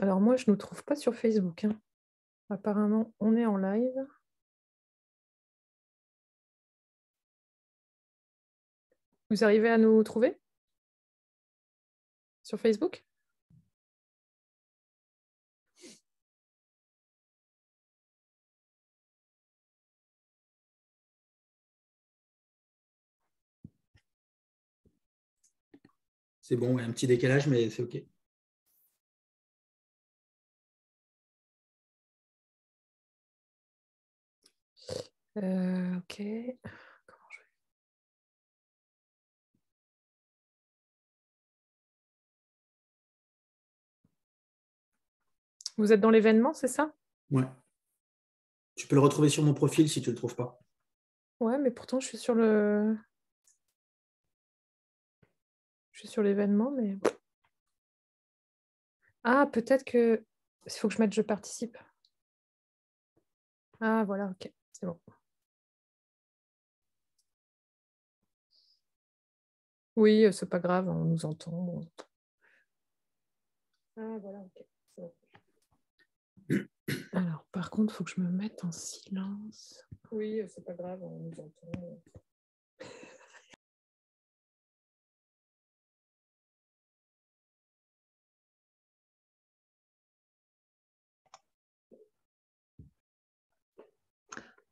Alors moi, je ne nous trouve pas sur Facebook. Hein. Apparemment, on est en live. Vous arrivez à nous trouver sur Facebook C'est bon, un petit décalage, mais c'est OK. Euh, ok. Comment je Vous êtes dans l'événement, c'est ça Ouais. Tu peux le retrouver sur mon profil si tu ne le trouves pas. Ouais, mais pourtant, je suis sur le. Je suis sur l'événement, mais. Ah, peut-être que. Il faut que je mette je participe. Ah, voilà, ok, c'est bon. Oui, euh, c'est pas grave, on nous entend. Ah, voilà, ok. Alors, par contre, il faut que je me mette en silence. Oui, euh, c'est pas grave, on nous entend.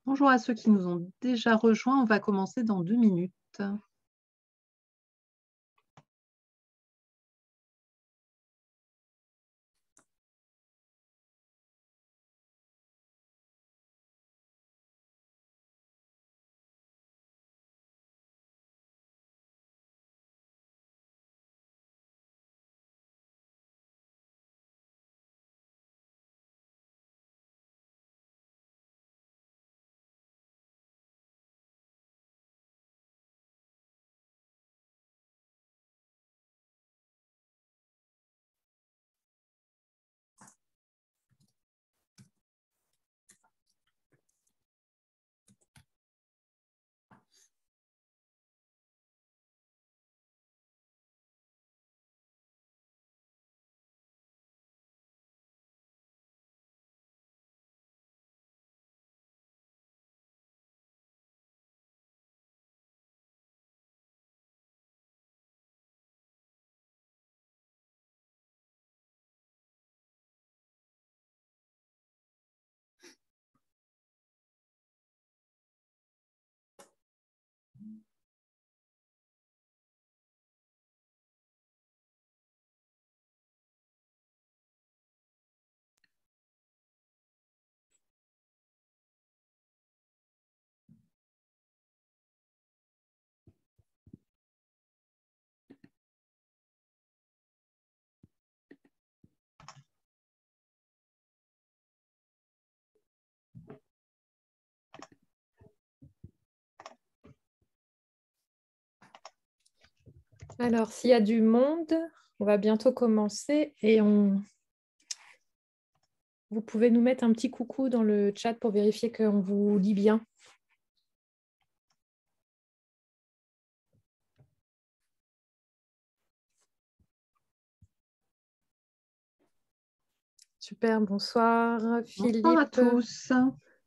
Bonjour à ceux qui nous ont déjà rejoints. On va commencer dans deux minutes. Alors, s'il y a du monde, on va bientôt commencer et on... vous pouvez nous mettre un petit coucou dans le chat pour vérifier qu'on vous lit bien. Super, bonsoir Philippe. Bonsoir à tous.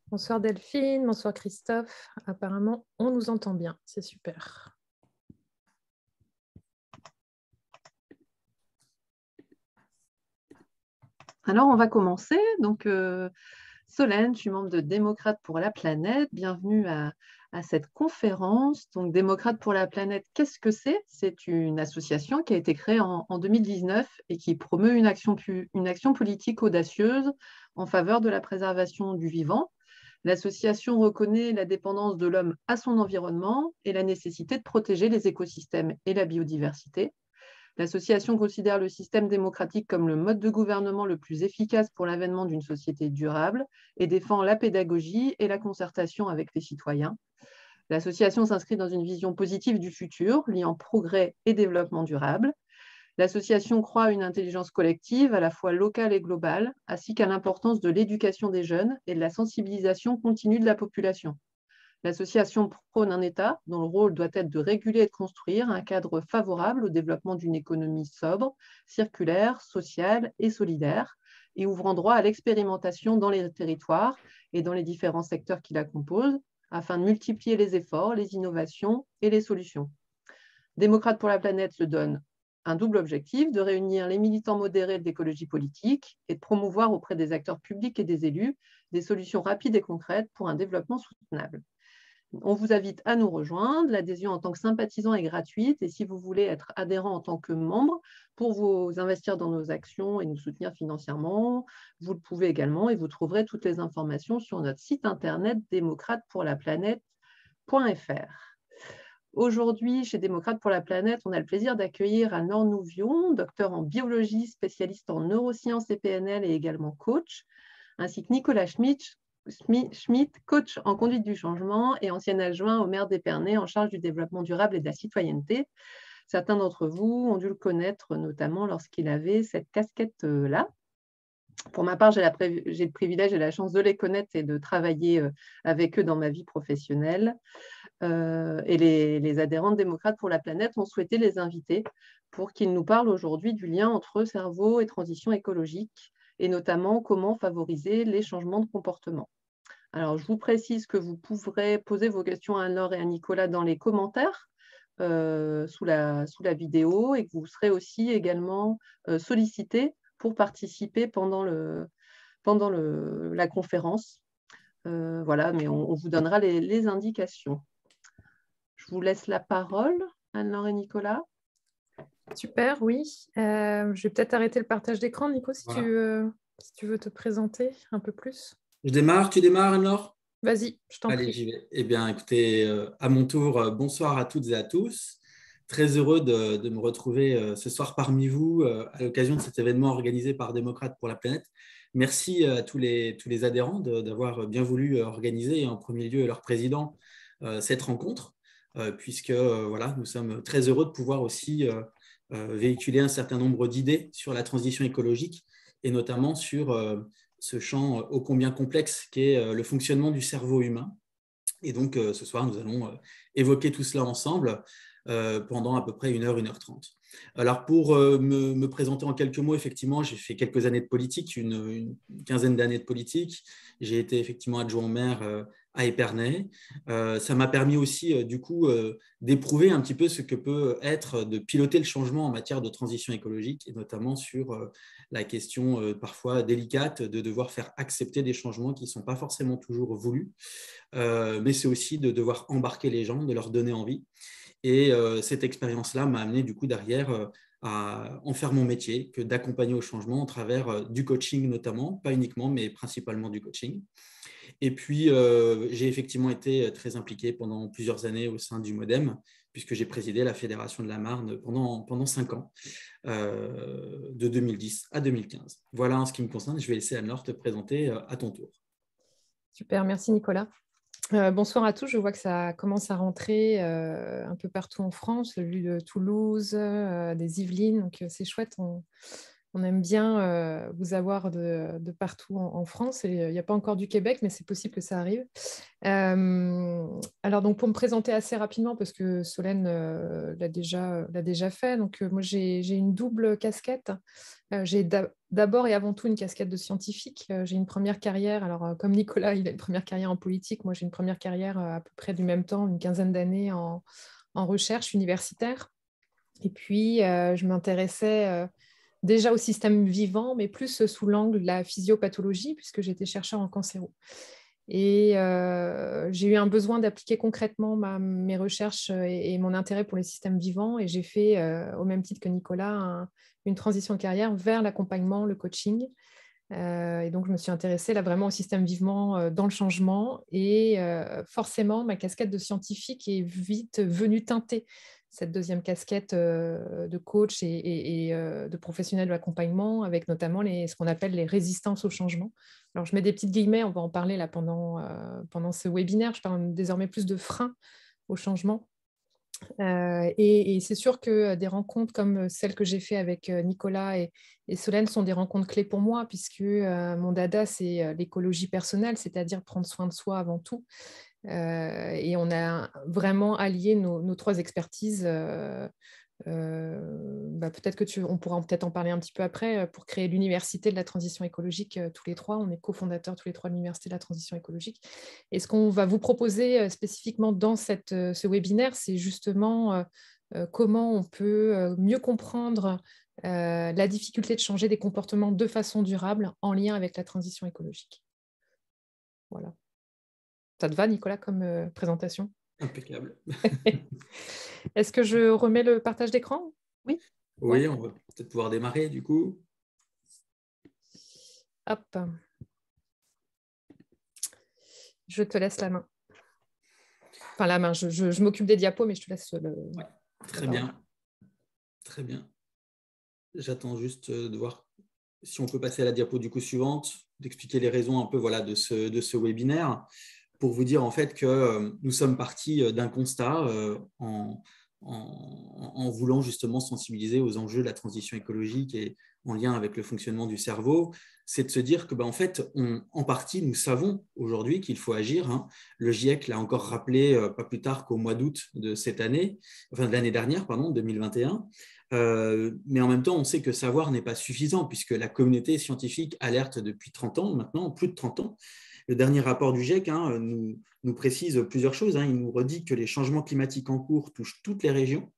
Bonsoir Delphine, bonsoir Christophe. Apparemment, on nous entend bien, c'est super. Alors, on va commencer. Donc, euh, Solène, je suis membre de Démocrate pour la planète. Bienvenue à, cette conférence. Donc, Démocrates pour la planète, qu'est-ce que c'est C'est une association qui a été créée en, 2019 et qui promeut une action politique audacieuse en faveur de la préservation du vivant. L'association reconnaît la dépendance de l'homme à son environnement et la nécessité de protéger les écosystèmes et la biodiversité L'association considère le système démocratique comme le mode de gouvernement le plus efficace pour l'avènement d'une société durable et défend la pédagogie et la concertation avec les citoyens. L'association s'inscrit dans une vision positive du futur, liant progrès et développement durable. L'association croit à une intelligence collective, à la fois locale et globale, ainsi qu'à l'importance de l'éducation des jeunes et de la sensibilisation continue de la population. L'association prône un État dont le rôle doit être de réguler et de construire un cadre favorable au développement d'une économie sobre, circulaire, sociale et solidaire, et ouvrant droit à l'expérimentation dans les territoires et dans les différents secteurs qui la composent, afin de multiplier les efforts, les innovations et les solutions. Démocrate pour la planète se donne un double objectif de réunir les militants modérés de l'écologie politique et de promouvoir auprès des acteurs publics et des élus des solutions rapides et concrètes pour un développement soutenable. On vous invite à nous rejoindre. L'adhésion en tant que sympathisant est gratuite et si vous voulez être adhérent en tant que membre pour vous investir dans nos actions et nous soutenir financièrement, vous le pouvez également et vous trouverez toutes les informations sur notre site internet démocratepourlaplanète.fr. Aujourd'hui, chez Démocrate pour la planète, on a le plaisir d'accueillir Anne Nouvion, docteur en biologie, spécialiste en neurosciences et PNL et également coach, ainsi que Nicolas Schmitz, Schmitt, coach en conduite du changement et ancien adjoint au maire d'Épernay en charge du développement durable et de la citoyenneté. Certains d'entre vous ont dû le connaître notamment lorsqu'il avait cette casquette-là. Pour ma part, j'ai le privilège et la chance de les connaître et de travailler euh, avec eux dans ma vie professionnelle. Euh, et les, adhérents démocrates pour la planète ont souhaité les inviter pour qu'ils nous parlent aujourd'hui du lien entre cerveau et transition écologique et notamment comment favoriser les changements de comportement. Alors, je vous précise que vous pourrez poser vos questions à Anne-Laure et à Nicolas dans les commentaires euh, sous, la, sous, la, vidéo et que vous serez aussi également euh, sollicité pour participer pendant, le, pendant la conférence. Euh, voilà, mais on, vous donnera les, les indications. Je vous laisse la parole, Anne-Laure et Nicolas. Super, oui. Euh, je vais peut-être arrêter le partage d'écran, Nico, si, tu, veux, si tu veux te présenter un peu plus. Je démarre, tu démarres, anne Vas-y, je t'en prie. Allez, j'y vais. Eh bien, écoutez, euh, à mon tour, euh, bonsoir à toutes et à tous. Très heureux de, me retrouver ce soir parmi vous à l'occasion de cet événement organisé par Démocrates pour la planète. Merci à tous les, tous les adhérents d'avoir bien voulu organiser, en premier lieu leur président, cette rencontre, puisque voilà, nous sommes très heureux de pouvoir aussi euh, véhiculer un certain nombre d'idées sur la transition écologique et notamment sur euh, ce champ euh, ô combien complexe qu'est le fonctionnement du cerveau humain. Et donc, ce soir, nous allons évoquer tout cela ensemble pendant à peu près 1 heure, 1 heure 30 Alors, pour me, présenter en quelques mots, effectivement, j'ai fait quelques années de politique, une, une quinzaine d'années de politique. J'ai été effectivement adjoint au maire à Épernay. Euh, ça m'a permis aussi, euh, du coup, euh, d'éprouver un petit peu ce que peut être de piloter le changement en matière de transition écologique, et notamment sur la question parfois délicate de devoir faire accepter des changements qui ne sont pas forcément toujours voulus, mais c'est aussi de devoir embarquer les gens, de leur donner envie. Et cette expérience-là m'a amené, du coup, derrière à en faire mon métier, que d'accompagner au changement au travers du coaching notamment, pas uniquement, mais principalement du coaching. Et puis, euh, j'ai effectivement été euh, très impliqué pendant plusieurs années au sein du Modem, puisque j'ai présidé la Fédération de la Marne pendant, pendant cinq ans, euh, de 2010 à 2015. Voilà en ce qui me concerne. Je vais laisser Anne-Laure te présenter à ton tour. Super, merci Nicolas. bonsoir à tous. Je vois que ça commence à rentrer un peu partout en France, lieu de Toulouse, des Yvelines. Donc c'est chouette on aime bien vous avoir de, partout en, France. il n'y a pas encore du Québec, mais c'est possible que ça arrive. alors, donc, pour me présenter assez rapidement, parce que Solène l'a déjà, déjà fait, donc, moi, j'ai une double casquette. j'ai d'abord et avant tout une casquette de scientifique. j'ai une première carrière. Alors, comme Nicolas, il a une première carrière en politique. Moi, j'ai une première carrière à peu près du même temps, une quinzaine d'années en, en, recherche universitaire. Et puis, je m'intéressais déjà au système vivant, mais plus sous l'angle de la physiopathologie, puisque j'étais chercheur en cancéro. Et euh, j'ai eu un besoin d'appliquer concrètement mes recherches euh, et, mon intérêt pour les systèmes vivants. Et j'ai fait, euh, au même titre que Nicolas, une transition de carrière vers l'accompagnement, le coaching. et donc, je me suis intéressée là vraiment au système vivant dans le changement. Et forcément, ma casquette de scientifique est vite venue teinter cette deuxième casquette euh, de coach et, euh, de professionnel de l'accompagnement, avec notamment les, ce qu'on appelle les résistances au changement. Alors, je mets des petites guillemets, on va en parler là pendant, euh, pendant ce webinaire. Je parle désormais plus de freins au changement. et, c'est sûr que des rencontres comme celle que j'ai fait avec Nicolas et, Solène sont des rencontres clés pour moi, puisque mon dada, c'est l'écologie personnelle, c'est-à-dire prendre soin de soi avant tout. Euh, et on a vraiment allié nos, trois expertises. Euh, euh, bah, peut-être que tu, on pourra peut-être en parler un petit peu après pour créer l'université de la transition écologique tous les trois. On est cofondateurs tous les trois de l'université de la transition écologique. Et ce qu'on va vous proposer spécifiquement dans ce webinaire, c'est justement comment on peut mieux comprendre la difficulté de changer des comportements de façon durable en lien avec la transition écologique. Voilà. Ça te va, Nicolas, comme euh, présentation Impeccable. Est-ce que je remets le partage d'écran Oui. Oui, on va peut-être pouvoir démarrer du coup. Hop. Je te laisse la main. Enfin, la main, je, m'occupe des diapos, mais je te laisse le. Très bien. Très bien. J'attends juste euh, de voir si on peut passer à la diapo du coup suivante, d'expliquer les raisons un peu voilà, de, ce, de ce webinaire pour vous dire en fait que euh, nous sommes partis euh, d'un constat euh, en, voulant justement sensibiliser aux enjeux de la transition écologique et en lien avec le fonctionnement du cerveau, c'est de se dire que, bah, en fait, en partie, nous savons aujourd'hui qu'il faut agir. Hein. Le GIEC l'a encore rappelé pas plus tard qu'au mois d'août de cette année, enfin de l'année dernière, pardon, 2021. mais en même temps, on sait que savoir n'est pas suffisant puisque la communauté scientifique alerte depuis 30 ans maintenant, plus de 30 ans, le dernier rapport du GIEC hein, nous, précise plusieurs choses. Hein. Il nous redit que les changements climatiques en cours touchent toutes les régions,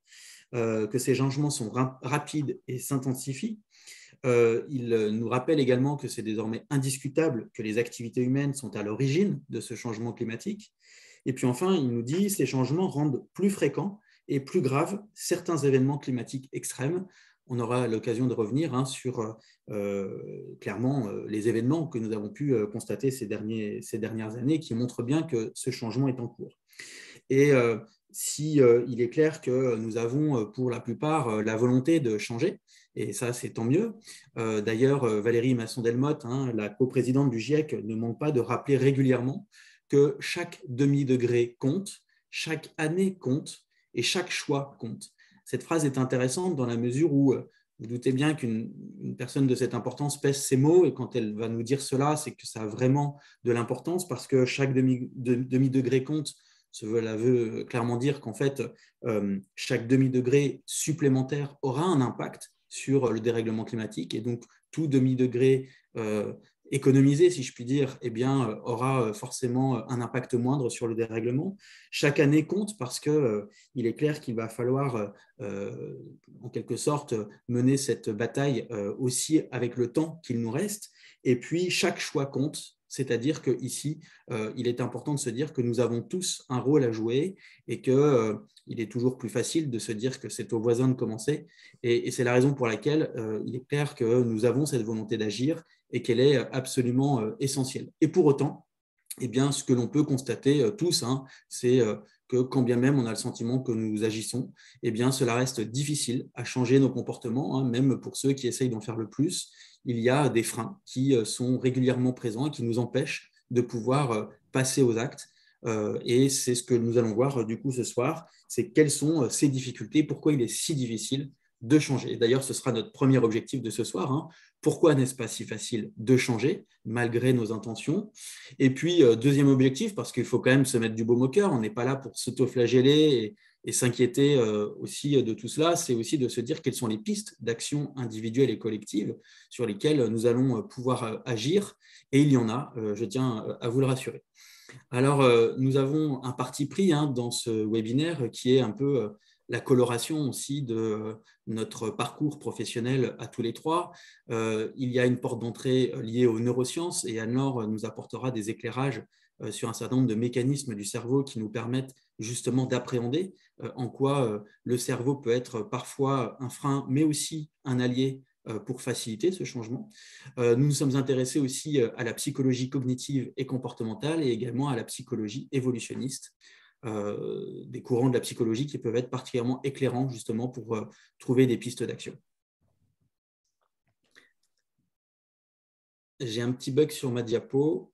euh, que ces changements sont rapides et s'intensifient. Euh, il euh, nous rappelle également que c'est désormais indiscutable que les activités humaines sont à l'origine de ce changement climatique. Et puis enfin, il nous dit que ces changements rendent plus fréquents et plus graves certains événements climatiques extrêmes, on aura l'occasion de revenir hein, sur euh, clairement euh, les événements que nous avons pu euh, constater ces, derniers, ces dernières années qui montrent bien que ce changement est en cours. Et euh, si il est clair que nous avons pour la plupart la volonté de changer, et ça c'est tant mieux. D'ailleurs, Valérie Masson-Delmotte, hein, la coprésidente du GIEC, ne manque pas de rappeler régulièrement que chaque demi-degré compte, chaque année compte et chaque choix compte. Cette phrase est intéressante dans la mesure où euh, vous doutez bien qu'une personne de cette importance pèse ses mots et quand elle va nous dire cela, c'est que ça a vraiment de l'importance parce que chaque demi-degré compte. Cela veut clairement dire qu'en fait, euh, chaque demi-degré supplémentaire aura un impact sur le dérèglement climatique et donc tout demi-degré euh, économiser, si je puis dire, eh bien, euh, aura euh, forcément euh, un impact moindre sur le dérèglement. Chaque année compte parce qu'il est clair qu'il va falloir, en quelque sorte, mener cette bataille aussi avec le temps qu'il nous reste. Et puis, chaque choix compte c'est-à-dire qu'ici, euh, il est important de se dire que nous avons tous un rôle à jouer et qu'il euh, il est toujours plus facile de se dire que c'est au voisin de commencer. Et, c'est la raison pour laquelle euh, il est clair que nous avons cette volonté d'agir et qu'elle est absolument essentielle. Et pour autant, eh bien, ce que l'on peut constater tous, hein, c'est que quand bien même on a le sentiment que nous agissons, eh bien, cela reste difficile à changer nos comportements, hein, même pour ceux qui essayent d'en faire le plus il y a des freins qui euh, sont régulièrement présents et qui nous empêchent de pouvoir euh, passer aux actes. Euh, et c'est ce que nous allons voir du coup ce soir, c'est quelles sont ces difficultés, pourquoi il est si difficile de changer. D'ailleurs, ce sera notre premier objectif de ce soir. Hein. Pourquoi n'est-ce pas si facile de changer malgré nos intentions Et puis, deuxième objectif, parce qu'il faut quand même se mettre du baume au cœur, on n'est pas là pour s'autoflageller et et s'inquiéter euh, aussi euh, de tout cela, c'est aussi de se dire quelles sont les pistes d'action individuelles et collectives sur lesquelles nous allons euh, pouvoir agir. Et il y en a, je tiens à vous le rassurer. Alors, nous avons un parti pris hein, dans ce webinaire qui est un peu la coloration aussi de notre parcours professionnel à tous les trois. il y a une porte d'entrée liée aux neurosciences et Anne-Laure nous apportera des éclairages euh, sur un certain nombre de mécanismes du cerveau qui nous permettent justement d'appréhender euh, en quoi euh, le cerveau peut être parfois un frein, mais aussi un allié pour faciliter ce changement. Nous nous sommes intéressés aussi à la psychologie cognitive et comportementale et également à la psychologie évolutionniste, des courants de la psychologie qui peuvent être particulièrement éclairants justement pour trouver des pistes d'action. J'ai un petit bug sur ma diapo.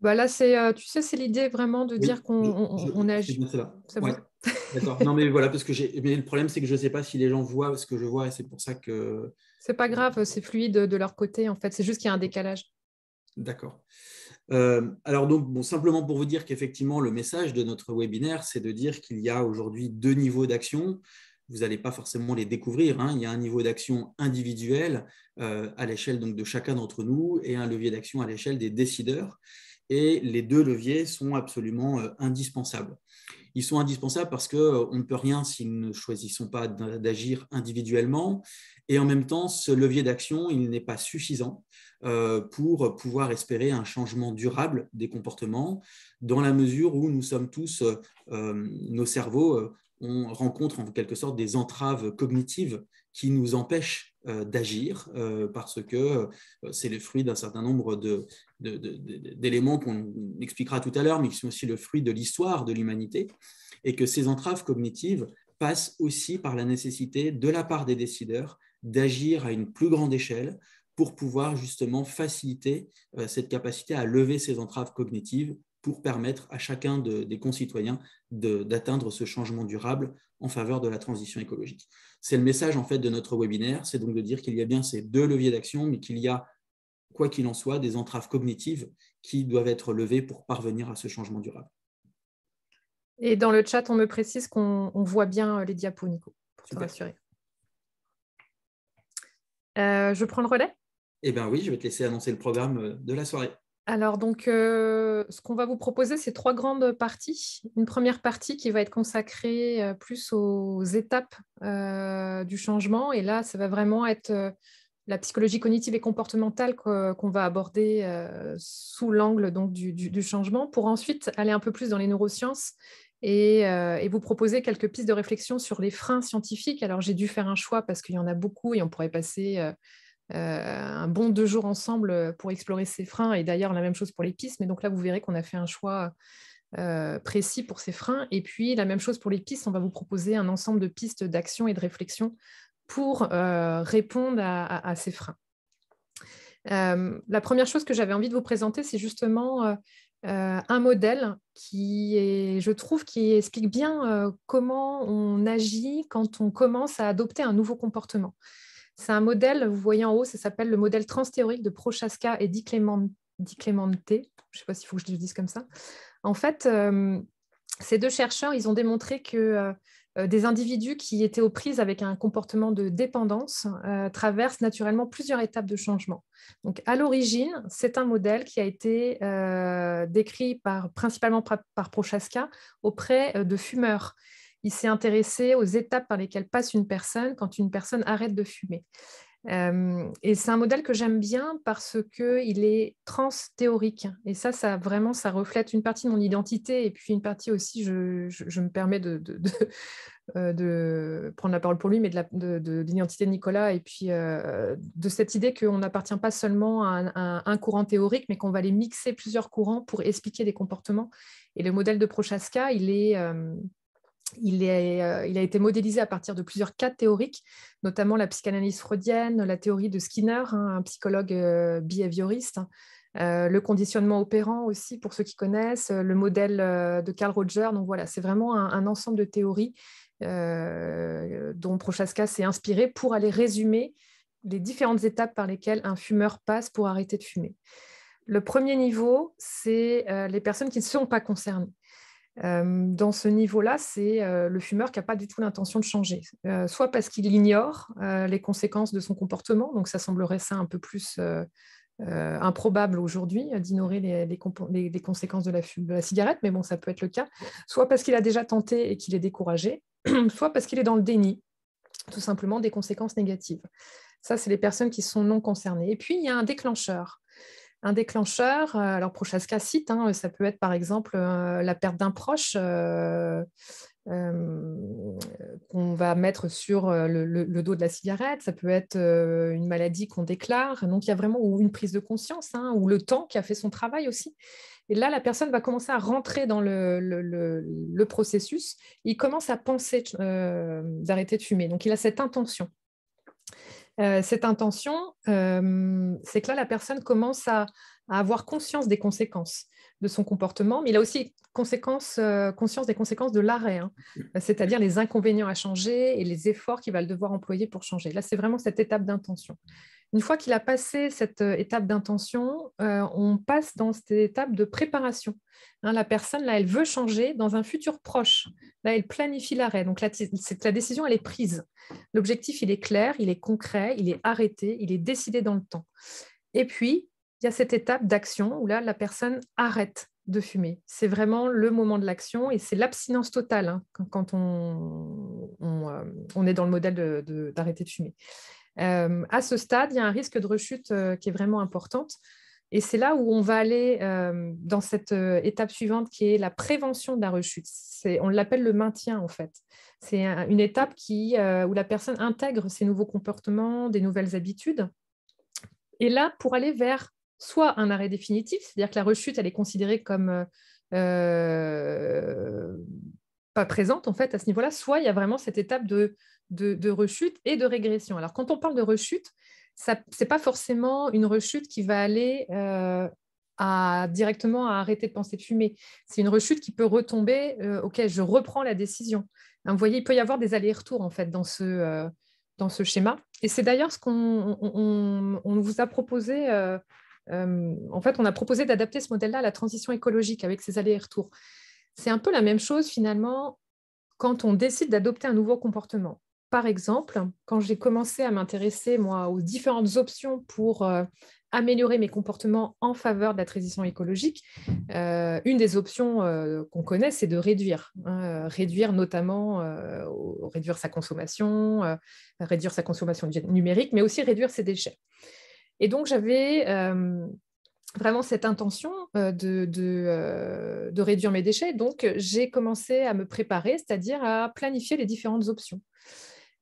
Bah là, c'est, euh, tu sais, c'est l'idée vraiment de dire qu'on on, agit. C'est D'accord. Non, mais voilà, parce que le problème, c'est que je ne sais pas si les gens voient ce que je vois, et c'est pour ça que. C'est pas grave, euh, c'est fluide de leur côté, en fait. C'est juste qu'il y a un décalage. D'accord. Euh, alors donc, simplement pour vous dire qu'effectivement, le message de notre webinaire, c'est de dire qu'il y a aujourd'hui deux niveaux d'action. Vous n'allez pas forcément les découvrir. Hein. Il y a un niveau d'action individuel à l'échelle de chacun d'entre nous et un levier d'action à l'échelle des décideurs et les deux leviers sont absolument euh, indispensables. Ils sont indispensables parce qu'on euh, ne peut rien s'ils ne choisissons pas d'agir individuellement et en même temps, ce levier d'action, il n'est pas suffisant euh, pour pouvoir espérer un changement durable des comportements dans la mesure où nous sommes tous, nos cerveaux on rencontre en quelque sorte des entraves cognitives qui nous empêche euh, d'agir euh, parce que euh, c'est le fruit d'un certain nombre d'éléments qu'on expliquera tout à l'heure, mais qui sont aussi le fruit de l'histoire de l'humanité, et que ces entraves cognitives passent aussi par la nécessité de la part des décideurs d'agir à une plus grande échelle pour pouvoir justement faciliter cette capacité à lever ces entraves cognitives pour permettre à chacun des concitoyens d'atteindre ce changement durable en faveur de la transition écologique. C'est le message en fait de notre webinaire, c'est donc de dire qu'il y a bien ces deux leviers d'action, mais qu'il y a, quoi qu'il en soit, des entraves cognitives qui doivent être levées pour parvenir à ce changement durable. Et dans le chat, on me précise qu'on voit bien euh, les diapos, Nico, pour te rassurer. Euh, je prends le relais Eh bien oui, je vais te laisser annoncer le programme euh, de la soirée. Alors, donc, euh, ce qu'on va vous proposer, c'est trois grandes parties. Une première partie qui va être consacrée euh, plus aux étapes euh, du changement. Et là, ça va vraiment être la psychologie cognitive et comportementale qu'on va aborder sous l'angle du, changement, pour ensuite aller un peu plus dans les neurosciences et, vous proposer quelques pistes de réflexion sur les freins scientifiques. Alors, j'ai dû faire un choix parce qu'il y en a beaucoup et on pourrait passer euh, un bon deux jours ensemble euh, pour explorer ces freins. Et d'ailleurs, la même chose pour les pistes. Mais donc là, vous verrez qu'on a fait un choix euh, précis pour ces freins. Et puis, la même chose pour les pistes, on va vous proposer un ensemble de pistes d'action et de réflexion pour répondre à, ces freins. la première chose que j'avais envie de vous présenter, c'est justement un modèle qui je trouve, qui explique bien comment on agit quand on commence à adopter un nouveau comportement. C'est un modèle, vous voyez en haut, ça s'appelle le modèle transthéorique de Prochaska et Di Je ne sais pas s'il faut que je le dise comme ça. En fait, euh, ces deux chercheurs, ils ont démontré que euh, euh, des individus qui étaient aux prises avec un comportement de dépendance traversent naturellement plusieurs étapes de changement. Donc, à l'origine, c'est un modèle qui a été décrit principalement par Prochaska auprès de fumeurs il s'est intéressé aux étapes par lesquelles passe une personne quand une personne arrête de fumer. Euh, et c'est un modèle que j'aime bien parce qu'il est trans-théorique. Et ça, ça vraiment, ça reflète une partie de mon identité et puis une partie aussi, je, me permets de, euh, de, prendre la parole pour lui, mais de l'identité de, Nicolas et puis euh, de cette idée qu'on n'appartient pas seulement à un, courant théorique, mais qu'on va les mixer plusieurs courants pour expliquer des comportements. Et le modèle de Prochaska, il est euh, il, a été modélisé à partir de plusieurs cas théoriques, notamment la psychanalyse freudienne, la théorie de Skinner, hein, un psychologue euh, behavioriste, hein. euh, le conditionnement opérant aussi, pour ceux qui connaissent, le modèle de Carl Roger. Donc voilà, c'est vraiment un, ensemble de théories dont Prochaska s'est inspiré pour aller résumer les différentes étapes par lesquelles un fumeur passe pour arrêter de fumer. Le premier niveau, c'est les personnes qui ne sont pas concernées dans ce niveau-là, c'est le fumeur qui n'a pas du tout l'intention de changer, soit parce qu'il ignore les conséquences de son comportement, donc ça semblerait ça un peu plus improbable aujourd'hui d'ignorer les, conséquences de la, de la, cigarette, mais bon, ça peut être le cas, soit parce qu'il a déjà tenté et qu'il est découragé, soit parce qu'il est dans le déni, tout simplement des conséquences négatives. Ça, c'est les personnes qui sont non concernées. Et puis, il y a un déclencheur. Un déclencheur, euh, alors Prochaska cite, hein, ça peut être par exemple euh, la perte d'un proche euh, qu'on va mettre sur le, dos de la cigarette, ça peut être une maladie qu'on déclare, donc il y a vraiment une prise de conscience, hein, ou le temps qui a fait son travail aussi. Et là, la personne va commencer à rentrer dans le, le processus, il commence à penser d'arrêter de fumer, donc il a cette intention. Euh, cette intention, euh, c'est que là, la personne commence à, avoir conscience des conséquences de son comportement, mais il a aussi euh, conscience des conséquences de l'arrêt, hein. c'est-à-dire les inconvénients à changer et les efforts qu'il va devoir employer pour changer. Là, c'est vraiment cette étape d'intention. Une fois qu'il a passé cette euh, étape d'intention, euh, on passe dans cette étape de préparation. Hein, la personne, là, elle veut changer dans un futur proche. Là, elle planifie l'arrêt. Donc, la, décision, elle est prise. L'objectif, il est clair, il est concret, il est arrêté, il est décidé dans le temps. Et puis, il y a cette étape d'action où là, la personne arrête de fumer. C'est vraiment le moment de l'action et c'est l'abstinence totale hein, quand euh, on, est dans le modèle d'arrêter de, fumer. Euh, à ce stade, il y a un risque de rechute euh, qui est vraiment importante. Et c'est là où on va aller euh, dans cette étape suivante qui est la prévention de la rechute. on l'appelle le maintien en fait. C'est une étape qui, où la personne intègre ses nouveaux comportements, des nouvelles habitudes. Et là, pour aller vers soit un arrêt définitif, c'est-à-dire que la rechute, elle est considérée comme pas présente en fait à ce niveau-là, soit il y a vraiment cette étape de de, rechute et de régression. Alors, quand on parle de rechute, ce n'est pas forcément une rechute qui va aller euh, directement à arrêter de penser de fumer. C'est une rechute qui peut retomber, euh, ok, je reprends la décision. Hein, vous voyez, il peut y avoir des allers-retours, en fait, dans ce, euh, dans ce schéma. Et c'est d'ailleurs ce qu'on vous a proposé. en fait, on a proposé d'adapter ce modèle-là à la transition écologique avec ces allers-retours. C'est un peu la même chose finalement quand on décide d'adopter un nouveau comportement. Par exemple, quand j'ai commencé à m'intéresser, moi, aux différentes options pour euh, améliorer mes comportements en faveur de la transition écologique, euh, une des options euh, qu'on connaît, c'est de réduire. Hein, réduire notamment, réduire sa consommation, réduire sa consommation numérique, mais aussi réduire ses déchets. Et donc, j'avais vraiment cette intention de, de réduire mes déchets. Donc, j'ai commencé à me préparer, c'est-à-dire à planifier les différentes options.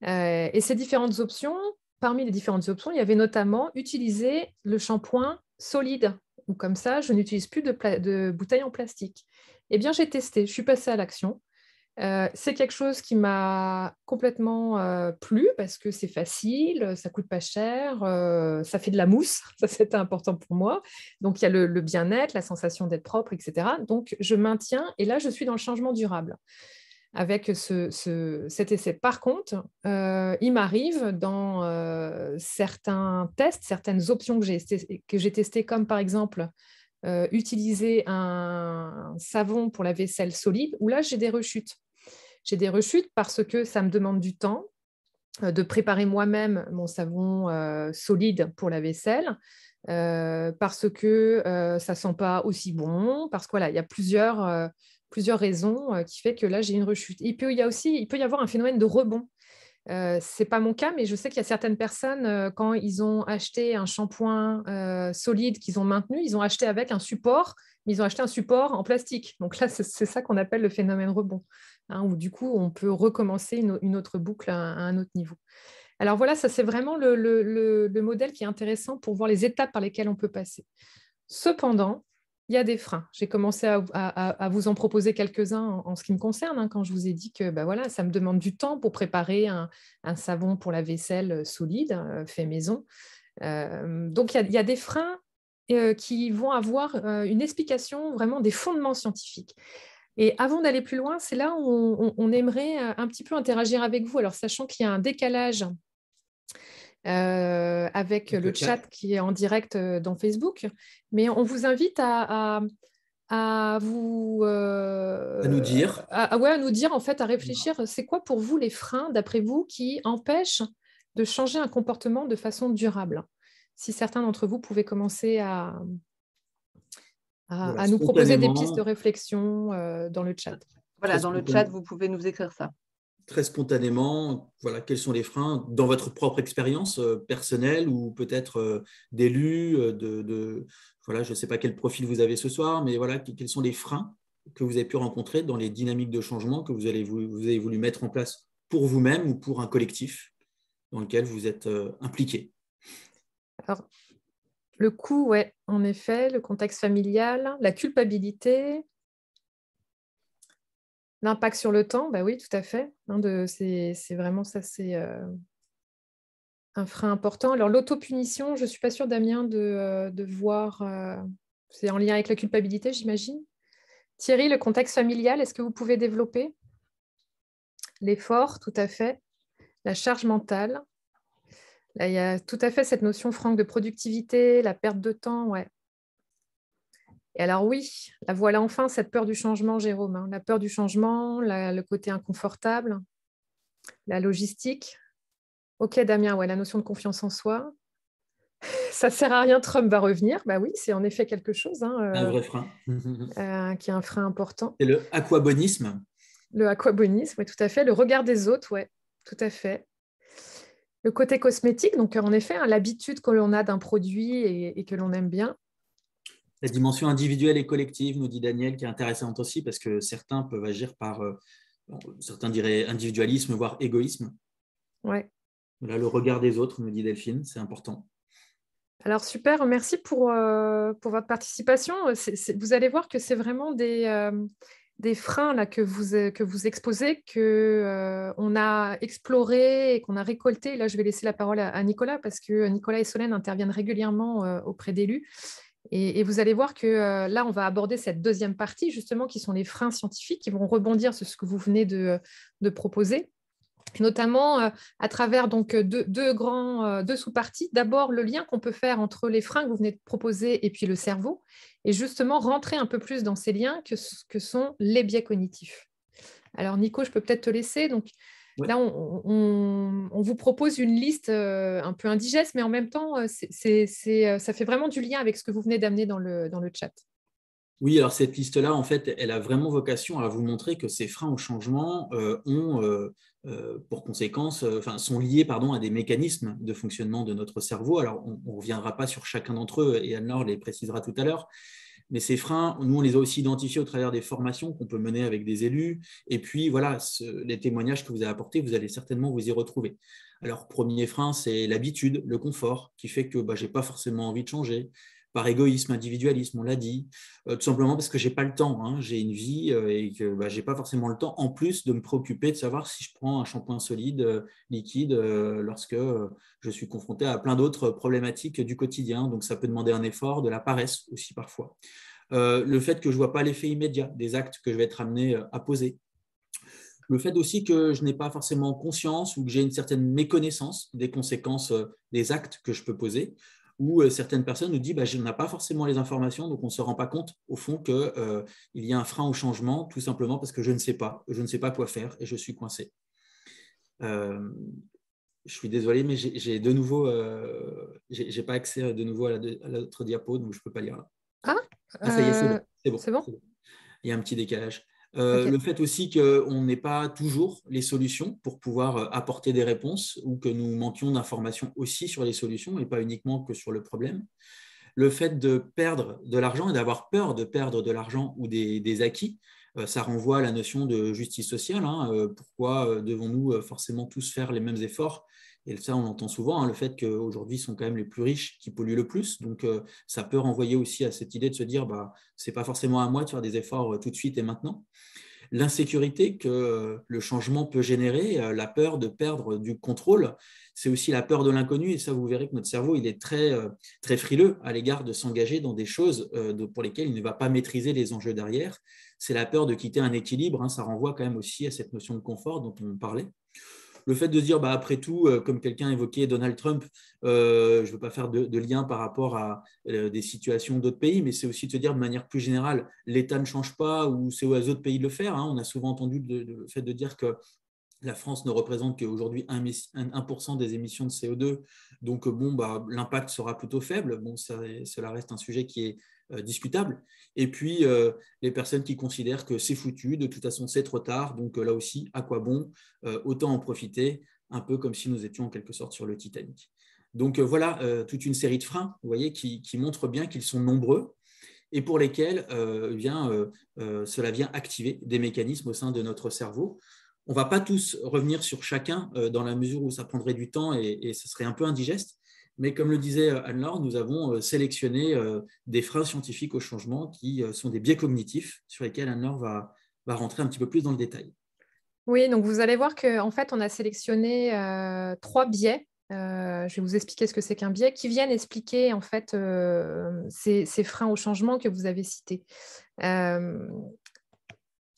Euh, et ces différentes options, parmi les différentes options, il y avait notamment utiliser le shampoing solide, ou comme ça, je n'utilise plus de, bouteilles en plastique. Eh bien, j'ai testé, je suis passée à l'action. Euh, c'est quelque chose qui m'a complètement euh, plu parce que c'est facile, ça coûte pas cher, ça fait de la mousse, ça c'était important pour moi. Donc il y a le bien-être, la sensation d'être propre, etc. Donc je maintiens et là je suis dans le changement durable avec ce, cet essai. Par contre, euh, il m'arrive dans euh, certains tests, certaines options que j'ai, que j'ai testées, comme par exemple euh, utiliser un, savon pour la vaisselle solide, où là, j'ai des rechutes. J'ai des rechutes parce que ça me demande du temps de préparer moi-même mon savon solide pour la vaisselle. parce que ça sent pas aussi bon, parce qu'il voilà, y a plusieurs plusieurs raisons euh, qui fait que là j'ai une rechute. Il peut y a aussi, il peut y avoir un phénomène de rebond. Euh, c'est pas mon cas, mais je sais qu'il y a certaines personnes, euh, quand ils ont acheté un shampoing euh, solide qu'ils ont maintenu, ils ont acheté avec un support, mais ils ont acheté un support en plastique. Donc là, c'est ça qu'on appelle le phénomène rebond, hein, où du coup, on peut recommencer une, autre boucle à, un autre niveau. Alors voilà, ça c'est vraiment le modèle qui est intéressant pour voir les étapes par lesquelles on peut passer. Cependant, il y a des freins. J'ai commencé à, vous en proposer quelques-uns en, ce qui me concerne, hein, quand je vous ai dit que bah, voilà, ça me demande du temps pour préparer un, savon pour la vaisselle euh, solide, euh, fait maison. Euh, donc il y, a des freins qui vont avoir une explication, vraiment des fondements scientifiques. Et avant d'aller plus loin, c'est là où on, aimerait un petit peu interagir avec vous. Alors sachant qu'il y a un décalage euh, avec le chat qui est en direct euh, dans Facebook. Mais on vous invite à, vous euh, à nous dire à, ouais, nous dire en fait à réfléchir mm. c'est quoi pour vous les freins d'après vous qui empêchent de changer un comportement de façon durable si certains d'entre vous pouvaient commencer à à, nous proposer des pistes de réflexion dans le chat voilà dans le chat vous pouvez nous écrire ça très spontanément, voilà, quels sont les freins dans votre propre expérience euh, personnelle ou peut-être euh, d'élu, euh, de, voilà, je ne sais pas quel profil vous avez ce soir, mais voilà, quels sont les freins que vous avez pu rencontrer dans les dynamiques de changement que vous, avez voulu mettre en place pour vous-même ou pour un collectif dans lequel vous êtes impliqué Alors, le coût, ouais, en effet, le contexte familial, la culpabilité, L'impact sur le temps, bah oui, tout à fait. Hein, c'est vraiment ça, c'est euh, un frein important. Alors l'autopunition, je ne suis pas sûre, Damien, de, euh, voir. Euh, c'est en lien avec la culpabilité, j'imagine. Thierry, le contexte familial, est-ce que vous pouvez développer L'effort, tout à fait. La charge mentale. Là, il y a tout à fait cette notion, Franck, de productivité, la perte de temps. Ouais. Et alors oui, la voilà enfin, cette peur du changement, Jérôme. Hein. la peur du changement, le côté inconfortable, la logistique. Ok, Damien, ouais, la notion de confiance en soi. Ça sert à rien, Trump va revenir. Bah oui, c'est en effet quelque chose. Hein, euh, un vrai frein. Euh, qui est un frein important. Et le aquabonisme. Le aquabonisme, oui, tout à fait. Le regard des autres, oui, tout à fait. Le côté cosmétique, donc euh, en effet, hein, l'habitude que l'on a d'un produit et que l'on aime bien, la dimension individuelle et collective, nous dit Daniel, qui est intéressante aussi parce que certains peuvent agir par, euh, certains diraient individualisme, voire égoïsme. Ouais. Là, le regard des autres, nous dit Delphine, c'est important. Alors super, merci pour, euh, pour votre participation. vous allez voir que c'est vraiment des, euh, des freins là, que, vous, que vous exposez, qu'on a exploré et qu'on a récolté. Là, je vais laisser la parole à, à, Nicolas parce que Nicolas et Solène interviennent régulièrement auprès d'élus. Et, vous allez voir que euh, là, on va aborder cette deuxième partie, justement, qui sont les freins scientifiques, qui vont rebondir sur ce que vous venez de, euh, proposer notamment euh, à travers donc deux, grands sous-parties. D'abord le lien qu'on peut faire entre les freins que vous venez de proposer et puis le cerveau, et justement rentrer un peu plus dans ces liens que, que sont les biais cognitifs. Alors Nico, je peux peut-être te laisser. Donc Là, on, vous propose une liste euh, un peu indigeste, mais en même temps, euh, euh, ça fait vraiment du lien avec ce que vous venez d'amener dans le, chat. Oui, alors cette liste-là, en fait, elle a vraiment vocation à vous montrer que ces freins au changement ont pour conséquence, enfin, sont liés pardon, à des mécanismes de fonctionnement de notre cerveau. Alors, on ne reviendra pas sur chacun d'entre eux et Anne-Laure les précisera tout à l'heure, mais ces freins, nous, on les a aussi identifiés au travers des formations qu'on peut mener avec des élus. Et puis, voilà, les témoignages que vous avez apportés, vous allez certainement vous y retrouver. Alors, premier frein, c'est l'habitude, le confort, qui fait que bah, je n'ai pas forcément envie de changer par égoïsme, individualisme, on l'a dit, euh, tout simplement parce que j'ai pas le temps, hein. j'ai une vie euh, et que bah, j'ai pas forcément le temps en plus de me préoccuper de savoir si je prends un shampoing solide, euh, liquide, lorsque je suis confronté à plein d'autres problématiques du quotidien. Donc ça peut demander un effort, de la paresse aussi parfois. le fait que je vois pas l'effet immédiat des actes que je vais être amené à poser le fait aussi que je n'ai pas forcément conscience ou que j'ai une certaine méconnaissance des conséquences des actes que je peux poser où euh, certaines personnes nous disent bah, je n'ai pas forcément les informations, donc on ne se rend pas compte au fond qu'il euh, y a un frein au changement, tout simplement parce que je ne sais pas, je ne sais pas quoi faire et je suis coincé. Euh, je suis désolé, mais j'ai de nouveau, j'ai pas accès de nouveau à l'autre diapo, donc je ne peux pas lire là. Ah, ah ça y est, c'est bon. Il y a un petit décalage. Euh, le fait aussi qu'on n'ait pas toujours les solutions pour pouvoir euh, apporter des réponses ou que nous manquions d'informations aussi sur les solutions et pas uniquement que sur le problème. Le fait de perdre de l'argent et d'avoir peur de perdre de l'argent ou des, acquis, euh, ça renvoie à la notion de justice sociale. Hein. pourquoi devons-nous forcément tous faire les mêmes efforts et ça, on l'entend souvent, hein, le fait qu'aujourd'hui, sont quand même les plus riches qui polluent le plus. Donc, euh, ça peut renvoyer aussi à cette idée de se dire, bah, n'est pas forcément à moi de faire des efforts euh, tout de suite et maintenant. L'insécurité que euh, le changement peut générer, la peur de perdre du contrôle, c'est aussi la peur de l'inconnu. Et ça, vous verrez que notre cerveau, il est très, très frileux à l'égard de s'engager dans des choses pour lesquelles il ne va pas maîtriser les enjeux derrière. C'est la peur de quitter un équilibre. Hein. ça renvoie quand même aussi à cette notion de confort dont on parlait le fait de dire, bah, après tout, euh, comme quelqu'un évoquait Donald Trump, euh, je ne veux pas faire de, lien par rapport à euh, des situations d'autres pays, mais c'est aussi de se dire de manière plus générale, l'État ne change pas ou c'est aux autres pays de le faire. Hein. On a souvent entendu le fait de dire que la France ne représente qu'aujourd'hui 1% des émissions de CO2. Donc, bon, bah, l'impact sera plutôt faible. Bon, cela reste un sujet qui est euh, discutable. Et puis, euh, les personnes qui considèrent que c'est foutu, de toute façon, c'est trop tard. Donc euh, là aussi, à quoi bon Autant en profiter, un peu comme si nous étions en quelque sorte sur le Titanic. Donc voilà toute une série de freins, vous voyez, qui, montrent bien qu'ils sont nombreux et pour lesquels eh cela vient activer des mécanismes au sein de notre cerveau. On ne va pas tous revenir sur chacun dans la mesure où ça prendrait du temps et ce serait un peu indigeste, mais comme le disait euh, Anne-Laure, nous avons euh, sélectionné euh, des freins scientifiques au changement qui sont des biais cognitifs sur lesquels Anne-Laure va, rentrer un petit peu plus dans le détail. Oui, donc vous allez voir qu'en en fait, on a sélectionné trois biais. je vais vous expliquer ce que c'est qu'un biais, qui viennent expliquer en fait ces, freins au changement que vous avez cités.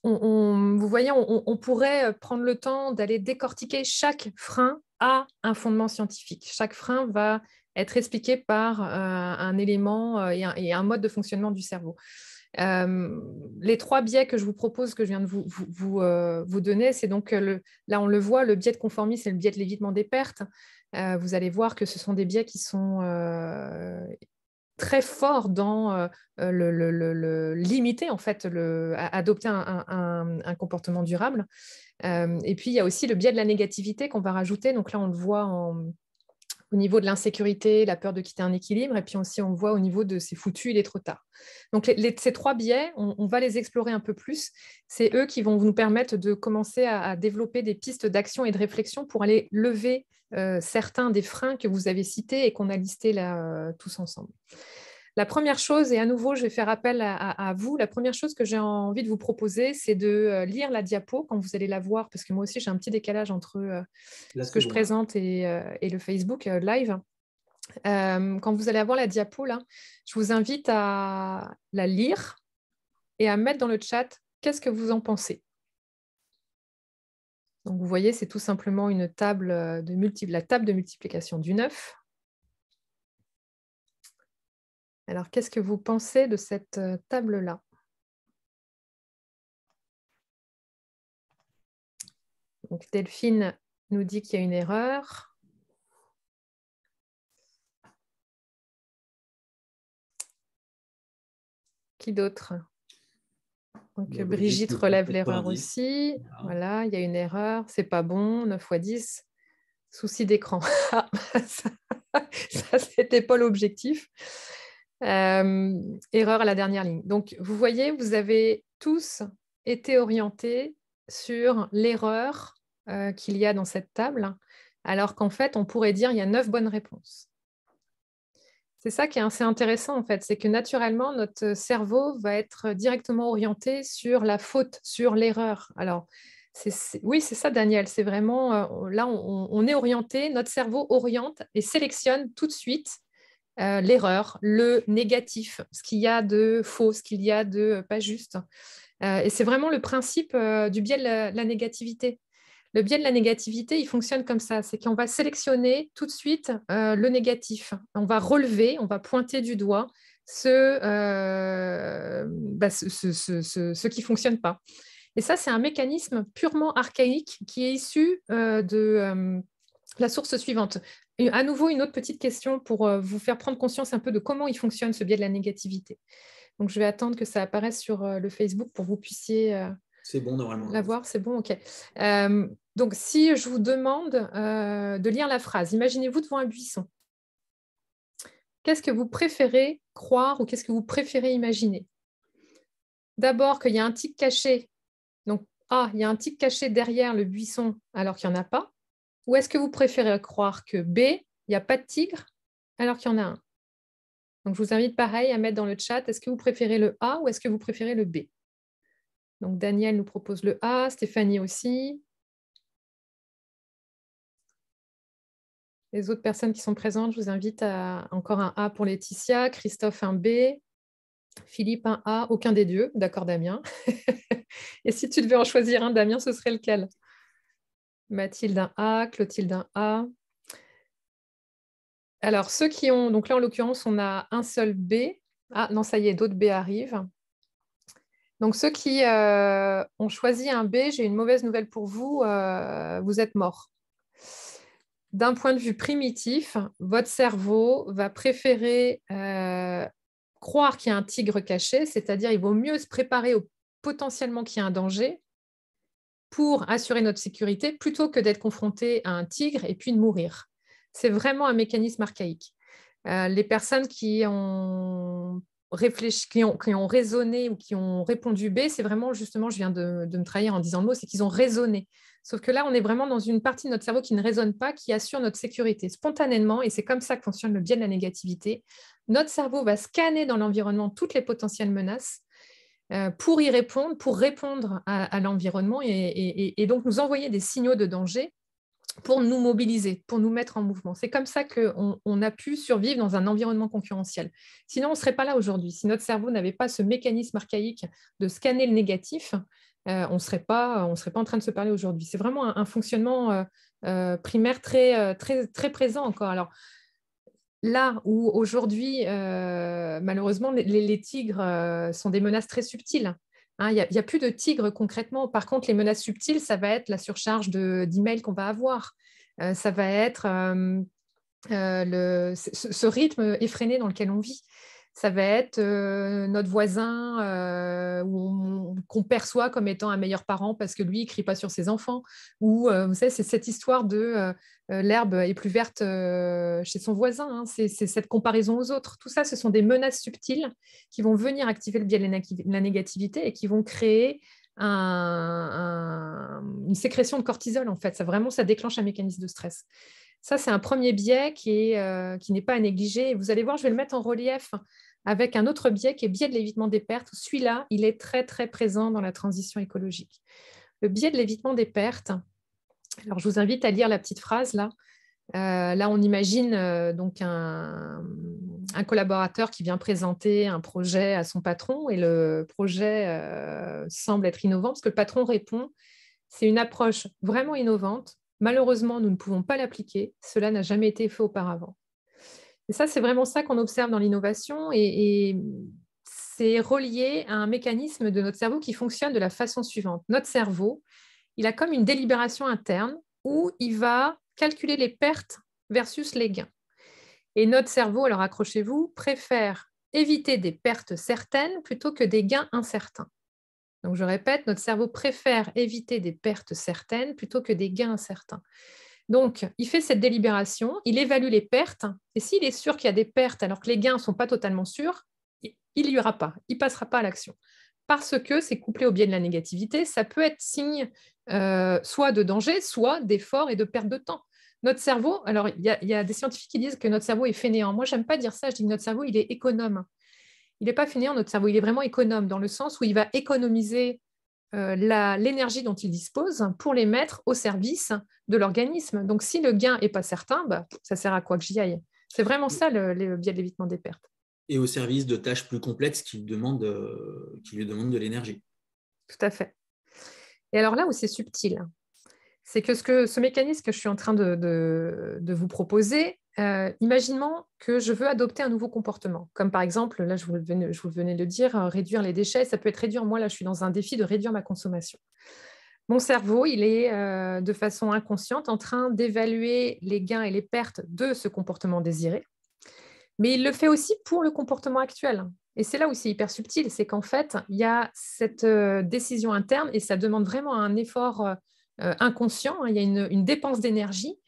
vous voyez, on, pourrait prendre le temps d'aller décortiquer chaque frein a un fondement scientifique. Chaque frein va être expliqué par euh, un élément euh, et un, mode de fonctionnement du cerveau. Euh, les trois biais que je vous propose, que je viens de vous, donner, c'est donc, là on le voit, le biais de conformisme et le biais de l'évitement des pertes. vous allez voir que ce sont des biais qui sont très forts dans le, limiter, en fait, adopter un comportement durable. Euh, et puis, il y a aussi le biais de la négativité qu'on va rajouter. Donc là, on le voit au niveau de l'insécurité, la peur de quitter un équilibre, et puis aussi on voit au niveau de c'est foutu, il est trop tard. Donc ces trois biais, on, va les explorer un peu plus. C'est eux qui vont nous permettre de commencer à, développer des pistes d'action et de réflexion pour aller lever euh, certains des freins que vous avez cités et qu'on a listés là euh, tous ensemble. La première chose, et à nouveau, je vais faire appel à, vous, la première chose que j'ai envie de vous proposer, c'est de euh, lire la diapo quand vous allez la voir, parce que moi aussi, j'ai un petit décalage entre euh, ce que je présente euh, et, le Facebook live. quand vous allez avoir la diapo, je vous invite à la lire et à mettre dans le chat qu'est-ce que vous en pensez. Donc vous voyez, c'est tout simplement une table de la table de multiplication du 9. Alors, qu'est-ce que vous pensez de cette euh, table-là Delphine nous dit qu'il y a une erreur. Qui d'autre Brigitte relève l'erreur aussi. Ah. Voilà, il y a une erreur, c'est pas bon, 9 x 10, souci d'écran. Ah, ça, n'était c'était pas l'objectif. Euh, erreur à la dernière ligne. Donc, vous voyez, vous avez tous été orientés sur l'erreur euh, qu'il y a dans cette table, alors qu'en fait, on pourrait dire il y a neuf bonnes réponses. C'est ça qui est assez intéressant, en fait, c'est que naturellement, notre cerveau va être directement orienté sur la faute, sur l'erreur. Alors, oui, c'est ça, Daniel, c'est vraiment, euh, là, on est orienté, notre cerveau oriente et sélectionne tout de suite euh, l'erreur, le négatif, ce qu'il y a de faux, ce qu'il y a de pas juste. Euh, et c'est vraiment le principe euh, du biais de la, négativité. Le biais de la négativité, il fonctionne comme ça, c'est qu'on va sélectionner tout de suite le négatif. On va relever, on va pointer du doigt ce, bah, ce, ce qui ne fonctionne pas. Et ça, c'est un mécanisme purement archaïque qui est issu de la source suivante à nouveau, une autre petite question pour euh, vous faire prendre conscience un peu de comment il fonctionne ce biais de la négativité. Donc, je vais attendre que ça apparaisse sur euh, le Facebook pour que vous puissiez. Euh, c'est bon, normalement. La voir, c'est bon, ok. donc, si je vous demande de lire la phrase, imaginez-vous devant un buisson. Qu'est-ce que vous préférez croire ou qu'est-ce que vous préférez imaginer D'abord, qu'il y a un tic caché. Donc, ah, il y a un tic caché derrière le buisson alors qu'il n'y en a pas. Ou est-ce que vous préférez croire que B, il n'y a pas de tigre alors qu'il y en a un Donc, je vous invite pareil à mettre dans le chat, est-ce que vous préférez le A ou est-ce que vous préférez le B Donc, Daniel nous propose le A, Stéphanie aussi. Les autres personnes qui sont présentes, je vous invite à encore un A pour Laetitia, Christophe un B, Philippe un A, aucun des deux, d'accord Damien. Et si tu devais en choisir un, Damien, ce serait lequel Mathilde un A, Clotilde un A. Alors, ceux qui ont, donc là en l'occurrence, on a un seul B. Ah non, ça y est, d'autres B arrivent. Donc, ceux qui euh, ont choisi un B, j'ai une mauvaise nouvelle pour vous, euh, vous êtes morts. D'un point de vue primitif, votre cerveau va préférer euh, croire qu'il y a un tigre caché, c'est-à-dire il vaut mieux se préparer au potentiellement qu'il y a un danger pour assurer notre sécurité plutôt que d'être confronté à un tigre et puis de mourir. C'est vraiment un mécanisme archaïque. Euh, les personnes qui ont, réfléchi, qui, ont, raisonné ou qui ont répondu B, c'est vraiment justement, je viens de, de, me trahir en disant le mot, c'est qu'ils ont raisonné. Sauf que là, on est vraiment dans une partie de notre cerveau qui ne raisonne pas, qui assure notre sécurité spontanément, et c'est comme ça que fonctionne le biais de la négativité. Notre cerveau va scanner dans l'environnement toutes les potentielles menaces euh, pour y répondre, pour répondre à, l'environnement et, donc nous envoyer des signaux de danger pour nous mobiliser, pour nous mettre en mouvement. C'est comme ça qu'on a pu survivre dans un environnement concurrentiel. Sinon, on ne serait pas là aujourd'hui. Si notre cerveau n'avait pas ce mécanisme archaïque de scanner le négatif, euh, on ne serait pas en train de se parler aujourd'hui. C'est vraiment un, fonctionnement euh, primaire très, très présent encore. Alors, là où aujourd'hui, euh, malheureusement, les, tigres euh, sont des menaces très subtiles. Hein. Il n'y a, plus de tigres concrètement. Par contre, les menaces subtiles, ça va être la surcharge d'emails qu'on va avoir. Euh, ça va être ce, rythme effréné dans lequel on vit ça va être euh, notre voisin euh, qu'on perçoit comme étant un meilleur parent parce que lui, il crie pas sur ses enfants. Ou, euh, c'est cette histoire de l'herbe est plus verte chez son voisin. Hein. C'est cette comparaison aux autres. Tout ça, ce sont des menaces subtiles qui vont venir activer le biais de la négativité et qui vont créer une sécrétion de cortisol, en fait. Ça, vraiment, ça déclenche un mécanisme de stress. Ça, c'est un premier biais qui n'est pas à négliger. Vous allez voir, je vais le mettre en relief avec un autre biais qui est biais de l'évitement des pertes. Celui-là, il est très très présent dans la transition écologique. Le biais de l'évitement des pertes. Alors, je vous invite à lire la petite phrase là. Euh, là, on imagine euh, donc un, collaborateur qui vient présenter un projet à son patron et le projet euh, semble être innovant parce que le patron répond c'est une approche vraiment innovante. Malheureusement, nous ne pouvons pas l'appliquer. Cela n'a jamais été fait auparavant. Et ça, c'est vraiment ça qu'on observe dans l'innovation et, et c'est relié à un mécanisme de notre cerveau qui fonctionne de la façon suivante. Notre cerveau, il a comme une délibération interne où il va calculer les pertes versus les gains. Et notre cerveau, alors accrochez-vous, préfère éviter des pertes certaines plutôt que des gains incertains. Donc je répète, notre cerveau préfère éviter des pertes certaines plutôt que des gains incertains. Donc, il fait cette délibération, il évalue les pertes, et s'il est sûr qu'il y a des pertes alors que les gains ne sont pas totalement sûrs, il n'y aura pas, il ne passera pas à l'action. Parce que c'est couplé au biais de la négativité, ça peut être signe euh, soit de danger, soit d'effort et de perte de temps. Notre cerveau, alors il y, a des scientifiques qui disent que notre cerveau est fainéant. Moi, j'aime pas dire ça, je dis que notre cerveau, il est économe. Il n'est pas fainéant, notre cerveau, il est vraiment économe, dans le sens où il va économiser euh, l'énergie dont ils disposent pour les mettre au service de l'organisme. Donc, si le gain n'est pas certain, bah, ça sert à quoi que j'y aille C'est vraiment ça le, biais de l'évitement des pertes. Et au service de tâches plus complexes qui, euh, qui lui demandent de l'énergie. Tout à fait. Et alors là où c'est subtil, c'est que ce, que ce mécanisme que je suis en train de, vous proposer, euh, imaginons que je veux adopter un nouveau comportement, comme par exemple, là je vous, venais, de dire, euh, réduire les déchets, ça peut être réduire, moi là je suis dans un défi de réduire ma consommation. Mon cerveau, il est euh, de façon inconsciente en train d'évaluer les gains et les pertes de ce comportement désiré, mais il le fait aussi pour le comportement actuel. Et c'est là où c'est hyper subtil, c'est qu'en fait, il y a cette décision interne et ça demande vraiment un effort euh, inconscient, hein, il y a une, dépense d'énergie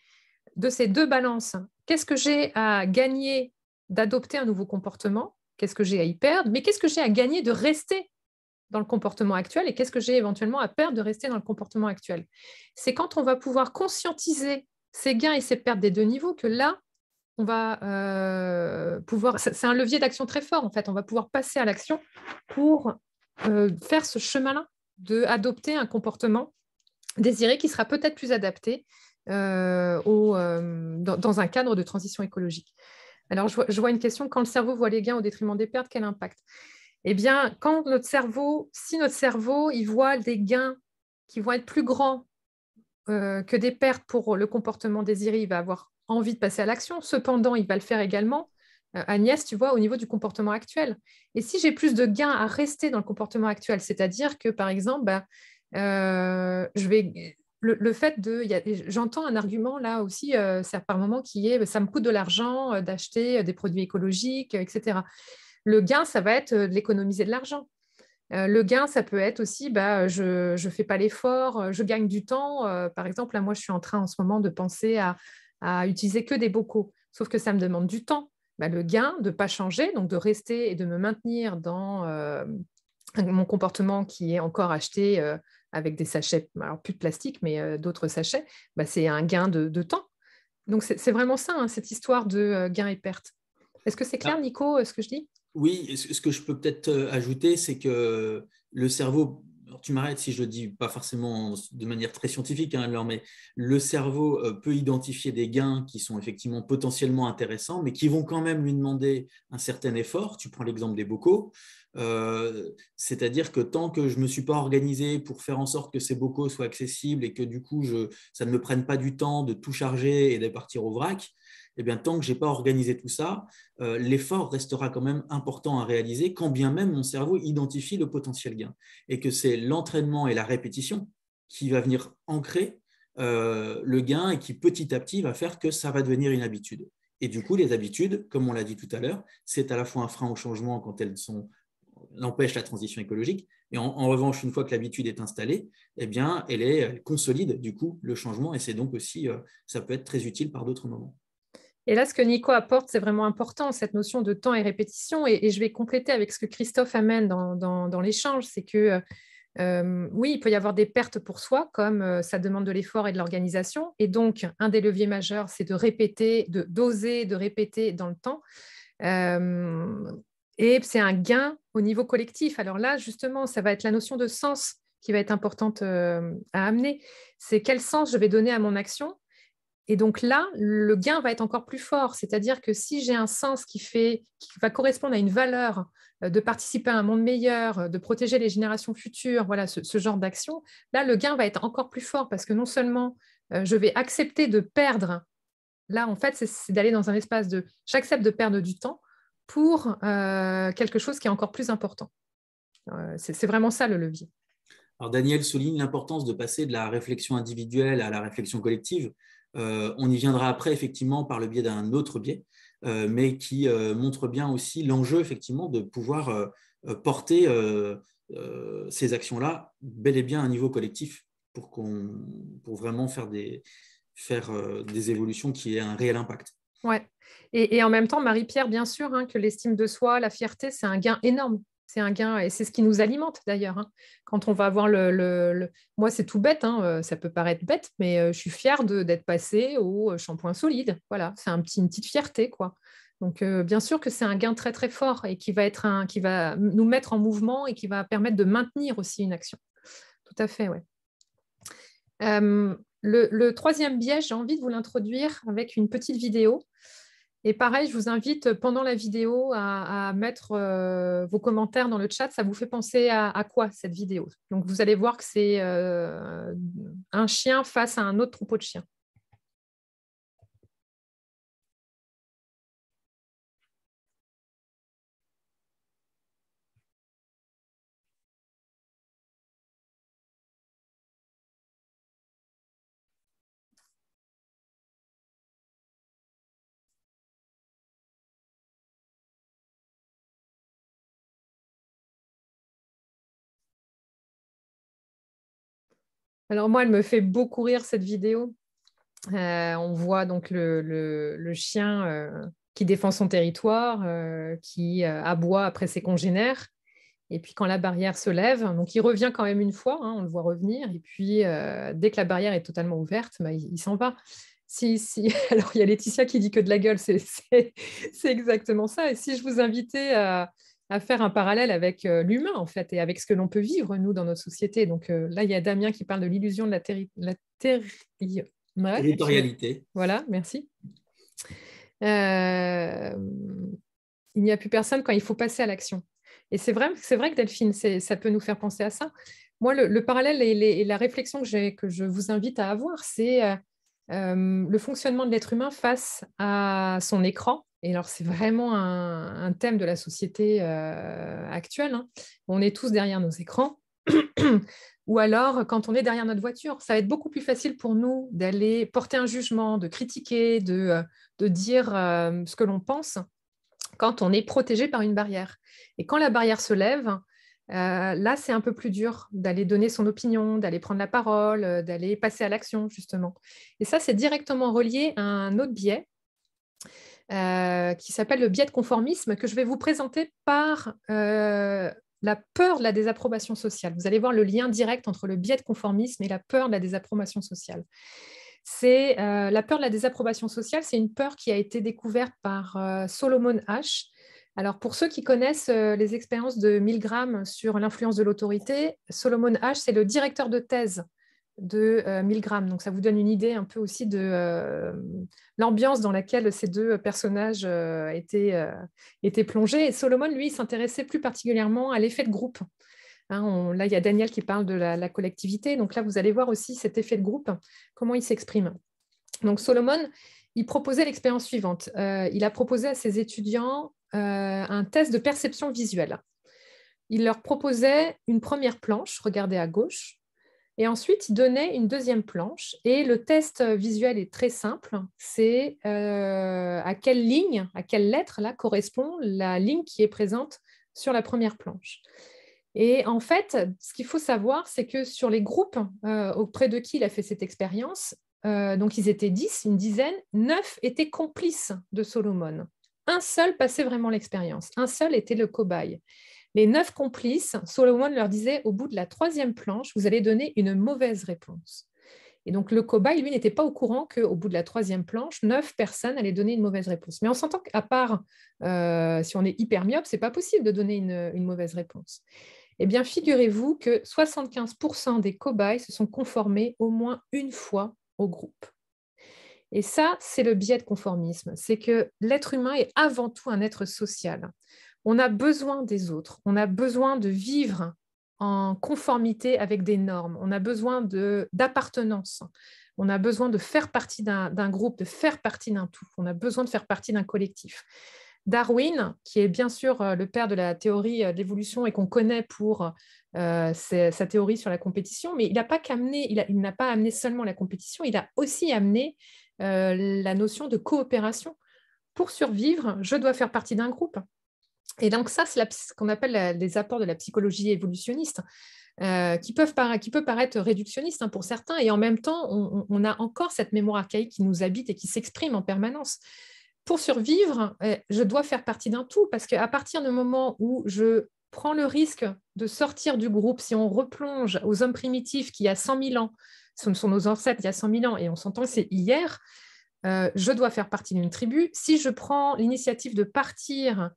de ces deux balances. Qu'est-ce que j'ai à gagner d'adopter un nouveau comportement Qu'est-ce que j'ai à y perdre Mais qu'est-ce que j'ai à gagner de rester dans le comportement actuel et qu'est-ce que j'ai éventuellement à perdre de rester dans le comportement actuel C'est quand on va pouvoir conscientiser ces gains et ces pertes des deux niveaux que là, on va euh, pouvoir... C'est un levier d'action très fort, en fait. On va pouvoir passer à l'action pour euh, faire ce chemin-là d'adopter un comportement Désiré qui sera peut-être plus adapté euh, au, euh, dans, un cadre de transition écologique. Alors, je vois, une question, quand le cerveau voit les gains au détriment des pertes, quel impact Eh bien, quand notre cerveau, si notre cerveau, il voit des gains qui vont être plus grands euh, que des pertes pour le comportement désiré, il va avoir envie de passer à l'action. Cependant, il va le faire également, Agnès, tu vois, au niveau du comportement actuel. Et si j'ai plus de gains à rester dans le comportement actuel, c'est-à-dire que, par exemple, bah, euh, vais le, fait de, j'entends un argument là aussi, euh, par moment qui est, ça me coûte de l'argent euh, d'acheter euh, des produits écologiques, etc. Le gain, ça va être l'économiser de l'argent. le gain, ça peut être aussi, bah, je ne fais pas l'effort, je gagne du temps. par exemple, là, moi, je suis en train en ce moment de penser à, utiliser que des bocaux, sauf que ça me demande du temps. Bah, le gain de ne pas changer, donc de rester et de me maintenir dans mon comportement qui est encore acheté avec des sachets, alors plus de plastique, mais euh, d'autres sachets, bah, c'est un gain de, temps. Donc c'est vraiment ça, hein, cette histoire de euh, gain et perte. Est-ce que c'est clair, ah. Nico, euh, ce que je dis Oui, ce que je peux peut-être ajouter, c'est que le cerveau tu m'arrêtes si je dis pas forcément de manière très scientifique, hein, mais le cerveau euh, peut identifier des gains qui sont effectivement potentiellement intéressants, mais qui vont quand même lui demander un certain effort. Tu prends l'exemple des bocaux. Euh, c'est-à-dire que tant que je ne me suis pas organisé pour faire en sorte que ces bocaux soient accessibles et que du coup ça ne me prenne pas du temps de tout charger et de partir au vrac, eh tant que je n'ai pas organisé tout ça, euh, l'effort restera quand même important à réaliser, quand bien même mon cerveau identifie le potentiel gain. Et que c'est l'entraînement et la répétition qui va venir ancrer euh, le gain et qui petit à petit va faire que ça va devenir une habitude. Et du coup, les habitudes, comme on l'a dit tout à l'heure, c'est à la fois un frein au changement quand elles sont la transition écologique. Et en, revanche, une fois que l'habitude est installée, eh bien, elle, est, consolide du coup le changement et c'est donc aussi, euh, ça peut être très utile par d'autres moments. Et là, ce que Nico apporte, c'est vraiment important, cette notion de temps et répétition. Et, je vais compléter avec ce que Christophe amène dans, l'échange, c'est que euh, euh, oui, il peut y avoir des pertes pour soi, comme euh, ça demande de l'effort et de l'organisation. Et donc, un des leviers majeurs, c'est de répéter, de doser, de répéter dans le temps. et c'est un gain au niveau collectif. Alors là, justement, ça va être la notion de sens qui va être importante à amener. C'est quel sens je vais donner à mon action et donc là, le gain va être encore plus fort. C'est-à-dire que si j'ai un sens qui, fait, qui va correspondre à une valeur euh, de participer à un monde meilleur, euh, de protéger les générations futures, voilà ce, genre d'action, là, le gain va être encore plus fort parce que non seulement euh, je vais accepter de perdre, là, en fait, c'est d'aller dans un espace de j'accepte de perdre du temps pour quelque chose qui est encore plus important. c'est vraiment ça le levier. Alors Daniel souligne l'importance de passer de la réflexion individuelle à la réflexion collective. Euh, on y viendra après, effectivement, par le biais d'un autre biais, euh, mais qui euh, montre bien aussi l'enjeu, effectivement, de pouvoir porter ces actions-là bel et bien à un niveau collectif pour, vraiment faire, des, faire des évolutions qui aient un réel impact. Ouais. Et, en même temps, Marie-Pierre, bien sûr, hein, que l'estime de soi, la fierté, c'est un gain énorme c'est un gain et c'est ce qui nous alimente d'ailleurs. Hein. Quand on va avoir le. Moi, c'est tout bête, hein, euh, ça peut paraître bête, mais euh, je suis fière d'être passée au euh, shampoing solide. Voilà, c'est un petit, une petite fierté, quoi. Donc, bien sûr que c'est un gain très, très fort et qui va, être un, qui va nous mettre en mouvement et qui va permettre de maintenir aussi une action. Tout à fait, oui. le, le, troisième biais, j'ai envie de vous l'introduire avec une petite vidéo et pareil, je vous invite euh, pendant la vidéo à, mettre euh, vos commentaires dans le chat. Ça vous fait penser à, quoi cette vidéo Donc vous allez voir que c'est euh, un chien face à un autre troupeau de chiens. Alors moi, elle me fait beaucoup rire cette vidéo. Euh, on voit donc le, chien euh, qui défend son territoire, euh, qui aboie après ses congénères. Et puis quand la barrière se lève, donc il revient quand même une fois, hein, on le voit revenir. Et puis dès que la barrière est totalement ouverte, bah, il, s'en va. Si, si. Alors, il y a Laetitia qui dit que de la gueule, c'est exactement ça. Et si je vous invitais à, à faire un parallèle avec euh, l'humain, en fait, et avec ce que l'on peut vivre, nous, dans notre société. Donc euh, là, il y a Damien qui parle de l'illusion de la, la territorialité. Voilà, merci. Euh, il n'y a plus personne quand il faut passer à l'action. Et c'est vrai, c'est vrai que Delphine, ça peut nous faire penser à ça. Moi, le, parallèle et, la réflexion que, que, je vous invite à avoir, c'est le fonctionnement de l'être humain face à son écran, et alors, c'est vraiment un, thème de la société euh, actuelle. Hein. On est tous derrière nos écrans. Ou alors, quand on est derrière notre voiture, ça va être beaucoup plus facile pour nous d'aller porter un jugement, de critiquer, de, euh, de dire euh, ce que l'on pense quand on est protégé par une barrière. Et quand la barrière se lève, là, c'est un peu plus dur d'aller donner son opinion, d'aller prendre la parole, d'aller passer à l'action, justement. Et ça, c'est directement relié à un autre biais euh, qui s'appelle le biais de conformisme, que je vais vous présenter par euh, la peur de la désapprobation sociale. Vous allez voir le lien direct entre le biais de conformisme et la peur de la désapprobation sociale. C'est euh, la peur de la désapprobation sociale, c'est une peur qui a été découverte par Solomon H. Alors pour ceux qui connaissent les expériences de Milgram sur l'influence de l'autorité, Solomon H, c'est le directeur de thèse de 1000 euh, grammes. Donc ça vous donne une idée un peu aussi de euh, l'ambiance dans laquelle ces deux personnages euh, étaient, plongés. Et Solomon, lui, s'intéressait plus particulièrement à l'effet de groupe. Hein, là, il y a Daniel qui parle de la, la, collectivité. Donc là, vous allez voir aussi cet effet de groupe, comment il s'exprime. Donc Solomon, il proposait l'expérience suivante. il a proposé à ses étudiants un test de perception visuelle. Il leur proposait une première planche, regardez à gauche, et ensuite, il donnait une deuxième planche. Et le test visuel est très simple. C'est euh, à quelle ligne, à quelle lettre là correspond la ligne qui est présente sur la première planche. Et en fait, ce qu'il faut savoir, c'est que sur les groupes euh, auprès de qui il a fait cette expérience, euh, donc ils étaient 10, une dizaine, neuf étaient complices de Solomon. Un seul passait vraiment l'expérience, un seul était le cobaye. Les neuf complices, Solomon leur disait au bout de la troisième planche, vous allez donner une mauvaise réponse. Et donc le cobaye, lui, n'était pas au courant qu'au bout de la troisième planche, neuf personnes allaient donner une mauvaise réponse. Mais on s'entend qu'à part, euh, si on est hyper myope, c'est pas possible de donner une, une mauvaise réponse. Eh bien, figurez-vous que 75% des cobayes se sont conformés au moins une fois au groupe. Et ça, c'est le biais de conformisme. C'est que l'être humain est avant tout un être social. On a besoin des autres, on a besoin de vivre en conformité avec des normes, on a besoin d'appartenance, on a besoin de faire partie d'un groupe, de faire partie d'un tout, on a besoin de faire partie d'un collectif. Darwin, qui est bien sûr euh, le père de la théorie euh, de l'évolution et qu'on connaît pour euh, sa théorie sur la compétition, mais il n'a pas il, pas amené seulement la compétition, il a aussi amené la notion de coopération. Pour survivre, je dois faire partie d'un groupe. Et donc ça, c'est ce qu'on appelle euh, les apports de la psychologie évolutionniste, euh, qui, peuvent para qui peut paraître réductionniste hein, pour certains, et en même temps, on, a encore cette mémoire archaïque qui nous habite et qui s'exprime en permanence. Pour survivre, euh, je dois faire partie d'un tout, parce qu'à partir du moment où je prends le risque de sortir du groupe, si on replonge aux hommes primitifs qui, il y a 100 000 ans, ce sont nos ancêtres il y a 100 000 ans, et on s'entend que c'est hier, je dois faire partie d'une tribu. Si je prends l'initiative de partir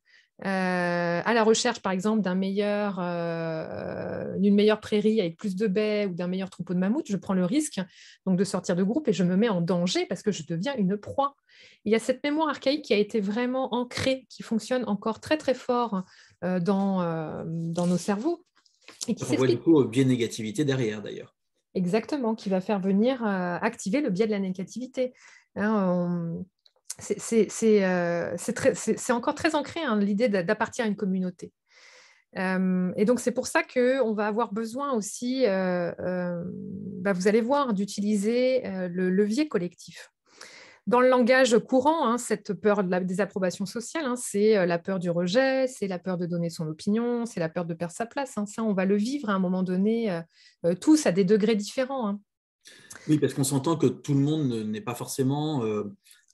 euh, à la recherche, par exemple, meilleur, euh, d'une meilleure prairie avec plus de baies ou d'un meilleur troupeau de mammouth, je prends le risque donc de sortir de groupe et je me mets en danger parce que je deviens une proie. Il y a cette mémoire archaïque qui a été vraiment ancrée, qui fonctionne encore très très fort euh, dans, dans nos cerveaux. Et qui s'explique. du coup au biais de négativité derrière d'ailleurs. Exactement, qui va faire venir activer le biais de la négativité. Hein, euh, c'est encore très ancré hein, l'idée d'appartenir à une communauté. Euh, et donc, c'est pour ça qu'on va avoir besoin aussi, euh, bah, vous allez voir, d'utiliser le levier collectif. Dans le langage courant, hein, cette peur de la désapprobation sociale, hein, c'est la peur du rejet, c'est la peur de donner son opinion, c'est la peur de perdre sa place. ça, on va le vivre à un moment donné, tous à des degrés différents. Oui, parce qu'on s'entend que tout le monde n'est pas forcément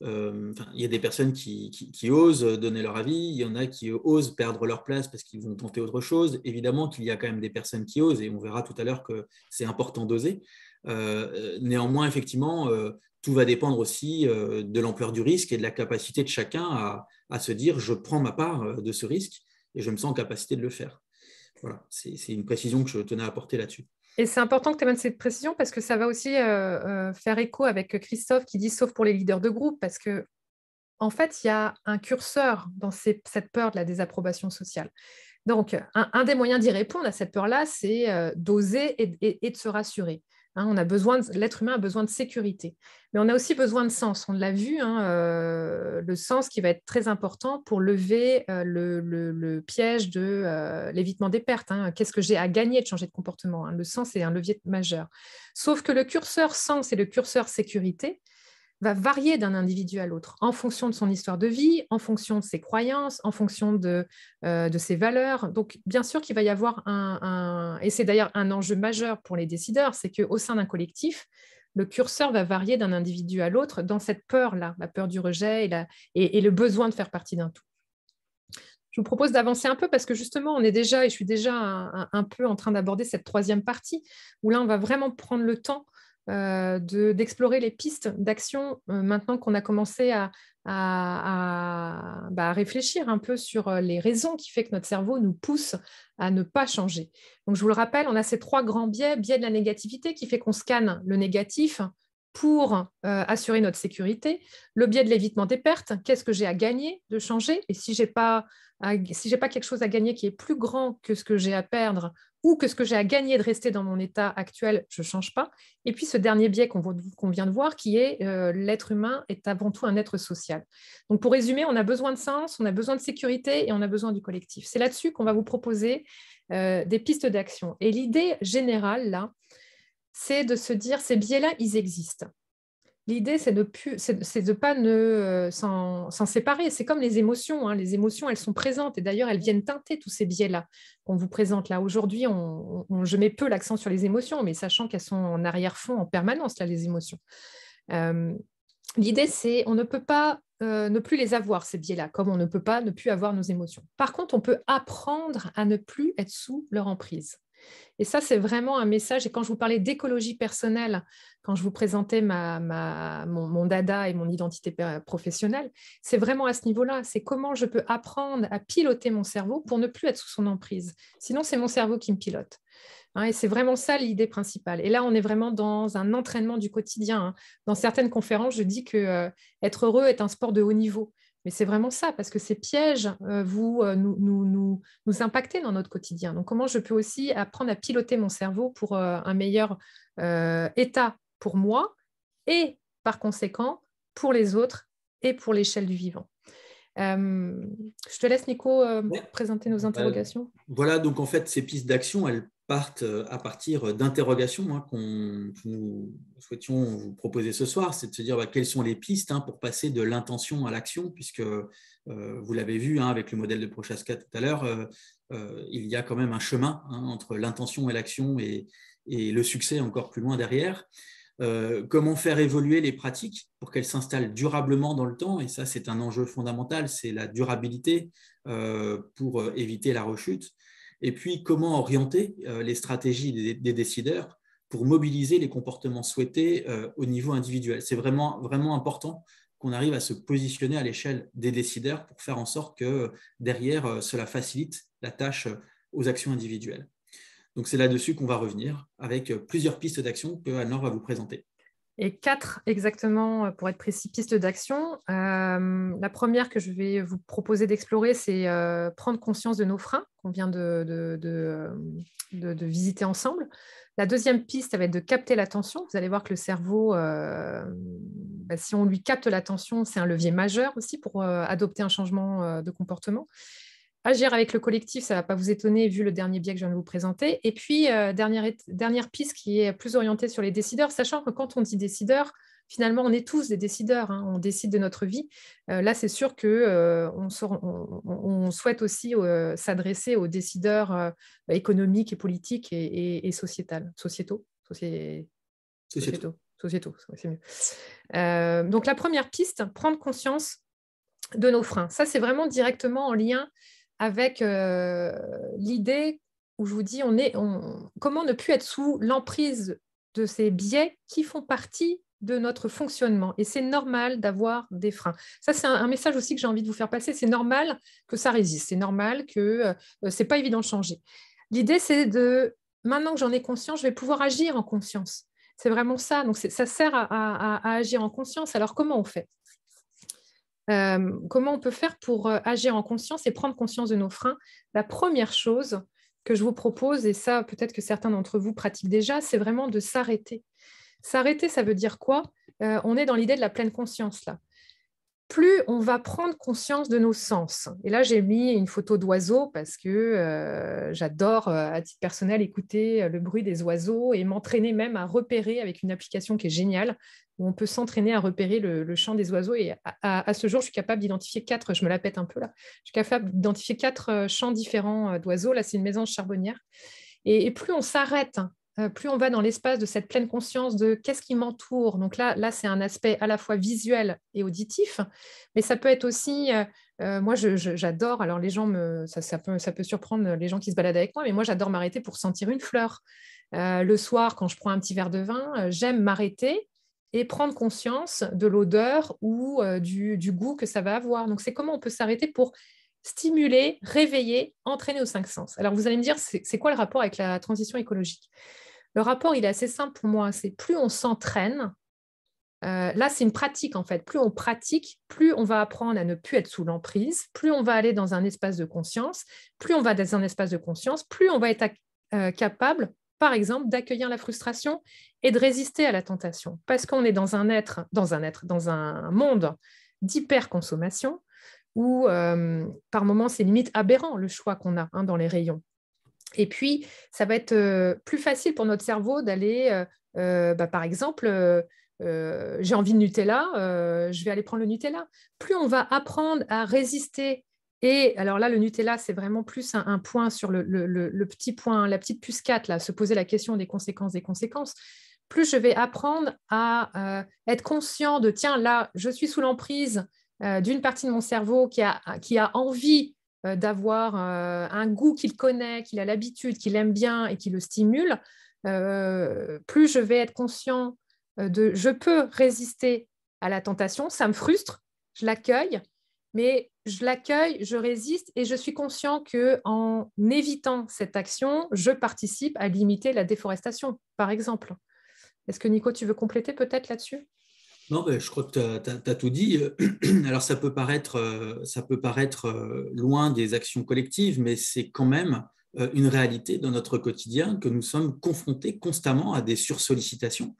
euh, il y a des personnes qui, osent donner leur avis, il y en a qui osent perdre leur place parce qu'ils vont tenter autre chose. Évidemment qu'il y a quand même des personnes qui osent, et on verra tout à l'heure que c'est important d'oser. Euh, néanmoins, effectivement, euh, tout va dépendre aussi de l'ampleur du risque et de la capacité de chacun à, à, se dire je prends ma part de ce risque et je me sens en capacité de le faire. Voilà, c'est une précision que je tenais à apporter là-dessus. Et c'est important que tu amènes cette précision parce que ça va aussi euh, euh, faire écho avec Christophe qui dit sauf pour les leaders de groupe, parce que en fait, il y a un curseur dans cette peur de la désapprobation sociale. Donc, un, des moyens d'y répondre à cette peur-là, c'est euh, d'oser et, de se rassurer. Hein, on a besoin l'être humain a besoin de sécurité, mais on a aussi besoin de sens. On l'a vu, hein, euh, le sens qui va être très important pour lever euh, le, piège de euh, l'évitement des pertes. Hein. Qu'est-ce que j'ai à gagner de changer de comportement Le sens est un levier majeur. Sauf que le curseur sens et le curseur sécurité, va varier d'un individu à l'autre en fonction de son histoire de vie, en fonction de ses croyances, en fonction de, euh, ses valeurs. Donc, bien sûr qu'il va y avoir un, et c'est d'ailleurs un enjeu majeur pour les décideurs, c'est qu'au sein d'un collectif, le curseur va varier d'un individu à l'autre dans cette peur-là, la peur du rejet et, la, et, le besoin de faire partie d'un tout. Je vous propose d'avancer un peu parce que justement, on est déjà, et je suis déjà un, un peu en train d'aborder cette troisième partie, où là, on va vraiment prendre le temps euh, d'explorer les pistes d'action euh, maintenant qu'on a commencé à, bah, réfléchir un peu sur euh, les raisons qui font que notre cerveau nous pousse à ne pas changer. Donc, je vous le rappelle, on a ces trois grands biais. Biais de la négativité qui fait qu'on scanne le négatif pour assurer notre sécurité. Le biais de l'évitement des pertes, qu'est-ce que j'ai à gagner de changer Et si je n'ai pas quelque chose à gagner qui est plus grand que ce que j'ai à perdre, ou que ce que j'ai à gagner de rester dans mon état actuel, je ne change pas. Et puis ce dernier biais qu'on vient de voir, qui est euh, l'être humain est avant tout un être social. Donc pour résumer, on a besoin de sens, on a besoin de sécurité et on a besoin du collectif. C'est là-dessus qu'on va vous proposer euh, des pistes d'action. Et l'idée générale, là, c'est de se dire, ces biais-là, ils existent. L'idée, c'est de ne pas euh, s'en, séparer. C'est comme les émotions. Hein. Les émotions, elles sont présentes et d'ailleurs, elles viennent teinter tous ces biais-là qu'on vous présente là. Aujourd'hui, je mets peu l'accent sur les émotions, mais sachant qu'elles sont en arrière-fond en permanence, là, les émotions. Euh, l'idée, c'est on ne peut pas euh, ne plus les avoir, ces biais-là, comme on ne peut pas ne plus avoir nos émotions. Par contre, on peut apprendre à ne plus être sous leur emprise. Et ça, c'est vraiment un message. Et quand je vous parlais d'écologie personnelle, quand je vous présentais mon, dada et mon identité professionnelle, c'est vraiment à ce niveau-là. C'est comment je peux apprendre à piloter mon cerveau pour ne plus être sous son emprise. Sinon, c'est mon cerveau qui me pilote. Hein, et c'est vraiment ça l'idée principale. Et là, on est vraiment dans un entraînement du quotidien. Hein. Dans certaines conférences, je dis que euh, être heureux est un sport de haut niveau. Mais c'est vraiment ça, parce que ces pièges euh, vous, euh, nous, nous, nous, nous impactez dans notre quotidien. Donc, comment je peux aussi apprendre à piloter mon cerveau pour euh, un meilleur état pour moi et par conséquent pour les autres et pour l'échelle du vivant. je te laisse, Nico, présenter nos bah, interrogations. voilà, donc en fait, ces pistes d'action, elles partent euh, à partir euh, d'interrogations hein, qu'on, que nous souhaitions vous proposer ce soir, c'est de se dire bah, quelles sont les pistes hein, pour passer de l'intention à l'action, puisque euh, vous l'avez vu hein, avec le modèle de Prochaska tout à l'heure, il y a quand même un chemin entre l'intention et l'action et, le succès encore plus loin derrière. comment faire évoluer les pratiques pour qu'elles s'installent durablement dans le temps, et ça c'est un enjeu fondamental, c'est la durabilité pour éviter la rechute et puis comment orienter euh, les stratégies des, décideurs pour mobiliser les comportements souhaités euh, au niveau individuel. C'est vraiment, vraiment important qu'on arrive à se positionner à l'échelle des décideurs pour faire en sorte que euh, derrière, cela facilite la tâche aux actions individuelles. Donc c'est là-dessus qu'on va revenir avec plusieurs pistes d'action que anne va vous présenter et quatre exactement, euh, pour être précis, pistes d'action. Euh, la première que je vais vous proposer d'explorer, c'est euh, prendre conscience de nos freins qu'on vient de, visiter ensemble. La deuxième piste, ça va être de capter l'attention. Vous allez voir que le cerveau, bah, si on lui capte l'attention, c'est un levier majeur aussi pour adopter un changement de comportement. Agir avec le collectif, ça ne va pas vous étonner vu le dernier biais que je viens de vous présenter. Et puis, euh, dernière, dernière piste qui est plus orientée sur les décideurs, sachant que quand on dit décideur, finalement, on est tous des décideurs, hein. on décide de notre vie. Euh, là, c'est sûr que euh, on, souhaite aussi s'adresser aux décideurs bah, économiques et politiques et, sociétaux, sociétaux, sociétaux, c'est mieux. donc la première piste, prendre conscience de nos freins. Ça, c'est vraiment directement en lien avec euh, l'idée où je vous dis on est, on, comment ne plus être sous l'emprise de ces biais qui font partie de notre fonctionnement. Et c'est normal d'avoir des freins. Ça, c'est un, message aussi que j'ai envie de vous faire passer. C'est normal que ça résiste. C'est normal que euh, ce n'est pas évident de changer. L'idée, c'est de, maintenant que j'en ai conscience, je vais pouvoir agir en conscience. C'est vraiment ça. Donc, ça sert à agir en conscience. Alors, comment on fait euh, comment on peut faire pour euh, agir en conscience et prendre conscience de nos freins La première chose que je vous propose, et ça peut-être que certains d'entre vous pratiquent déjà, c'est vraiment de s'arrêter. S'arrêter, ça veut dire quoi euh, On est dans l'idée de la pleine conscience là. Plus on va prendre conscience de nos sens. Et là, j'ai mis une photo d'oiseau parce que j'adore, à titre personnel, écouter le bruit des oiseaux et m'entraîner même à repérer avec une application qui est géniale où on peut s'entraîner à repérer le, champ chant des oiseaux. Et à, ce jour, je suis capable d'identifier quatre, je me la pète un peu là, je suis capable d'identifier quatre euh, champs différents euh, d'oiseaux. Là, c'est une maison charbonnière. Et, plus on s'arrête, hein, euh, plus on va dans l'espace de cette pleine conscience de qu'est-ce qui m'entoure. Donc là, là c'est un aspect à la fois visuel et auditif, mais ça peut être aussi... moi, j'adore, alors les gens me, ça, peut, surprendre les gens qui se baladent avec moi, mais moi, j'adore m'arrêter pour sentir une fleur. le soir, quand je prends un petit verre de vin, j'aime m'arrêter et prendre conscience de l'odeur ou euh, du, goût que ça va avoir. Donc, c'est comment on peut s'arrêter pour stimuler, réveiller, entraîner aux cinq sens. Alors, vous allez me dire, c'est quoi le rapport avec la transition écologique Le rapport, il est assez simple pour moi. C'est plus on s'entraîne, euh, là, c'est une pratique en fait. Plus on pratique, plus on va apprendre à ne plus être sous l'emprise, plus on va aller dans un espace de conscience, plus on va dans un espace de conscience, plus on va être euh, capable, par exemple, d'accueillir la frustration et de résister à la tentation, parce qu'on est dans un être, dans un être, dans un monde d'hyperconsommation où euh, par moments c'est limite aberrant le choix qu'on a hein, dans les rayons. Et puis, ça va être euh, plus facile pour notre cerveau d'aller, euh, bah, par exemple, j'ai envie de Nutella, je vais aller prendre le Nutella. Plus on va apprendre à résister et alors là, le Nutella, c'est vraiment plus un, point sur le, petit point, la petite puscate, là, se poser la question des conséquences des conséquences plus je vais apprendre à euh, être conscient de, tiens, là, je suis sous l'emprise euh, d'une partie de mon cerveau qui a, envie euh, d'avoir un goût qu'il connaît, qu'il a l'habitude, qu'il aime bien et qui le stimule, plus je vais être conscient de, je peux résister à la tentation, ça me frustre, je l'accueille, mais je l'accueille, je résiste et je suis conscient que en évitant cette action, je participe à limiter la déforestation, par exemple. Est-ce que Nico, tu veux compléter peut-être là-dessus non, ben, je crois que tu as, tout dit. Alors, ça peut paraître, euh, ça peut paraître euh, loin des actions collectives, mais c'est quand même euh, une réalité dans notre quotidien que nous sommes confrontés constamment à des sursollicitations.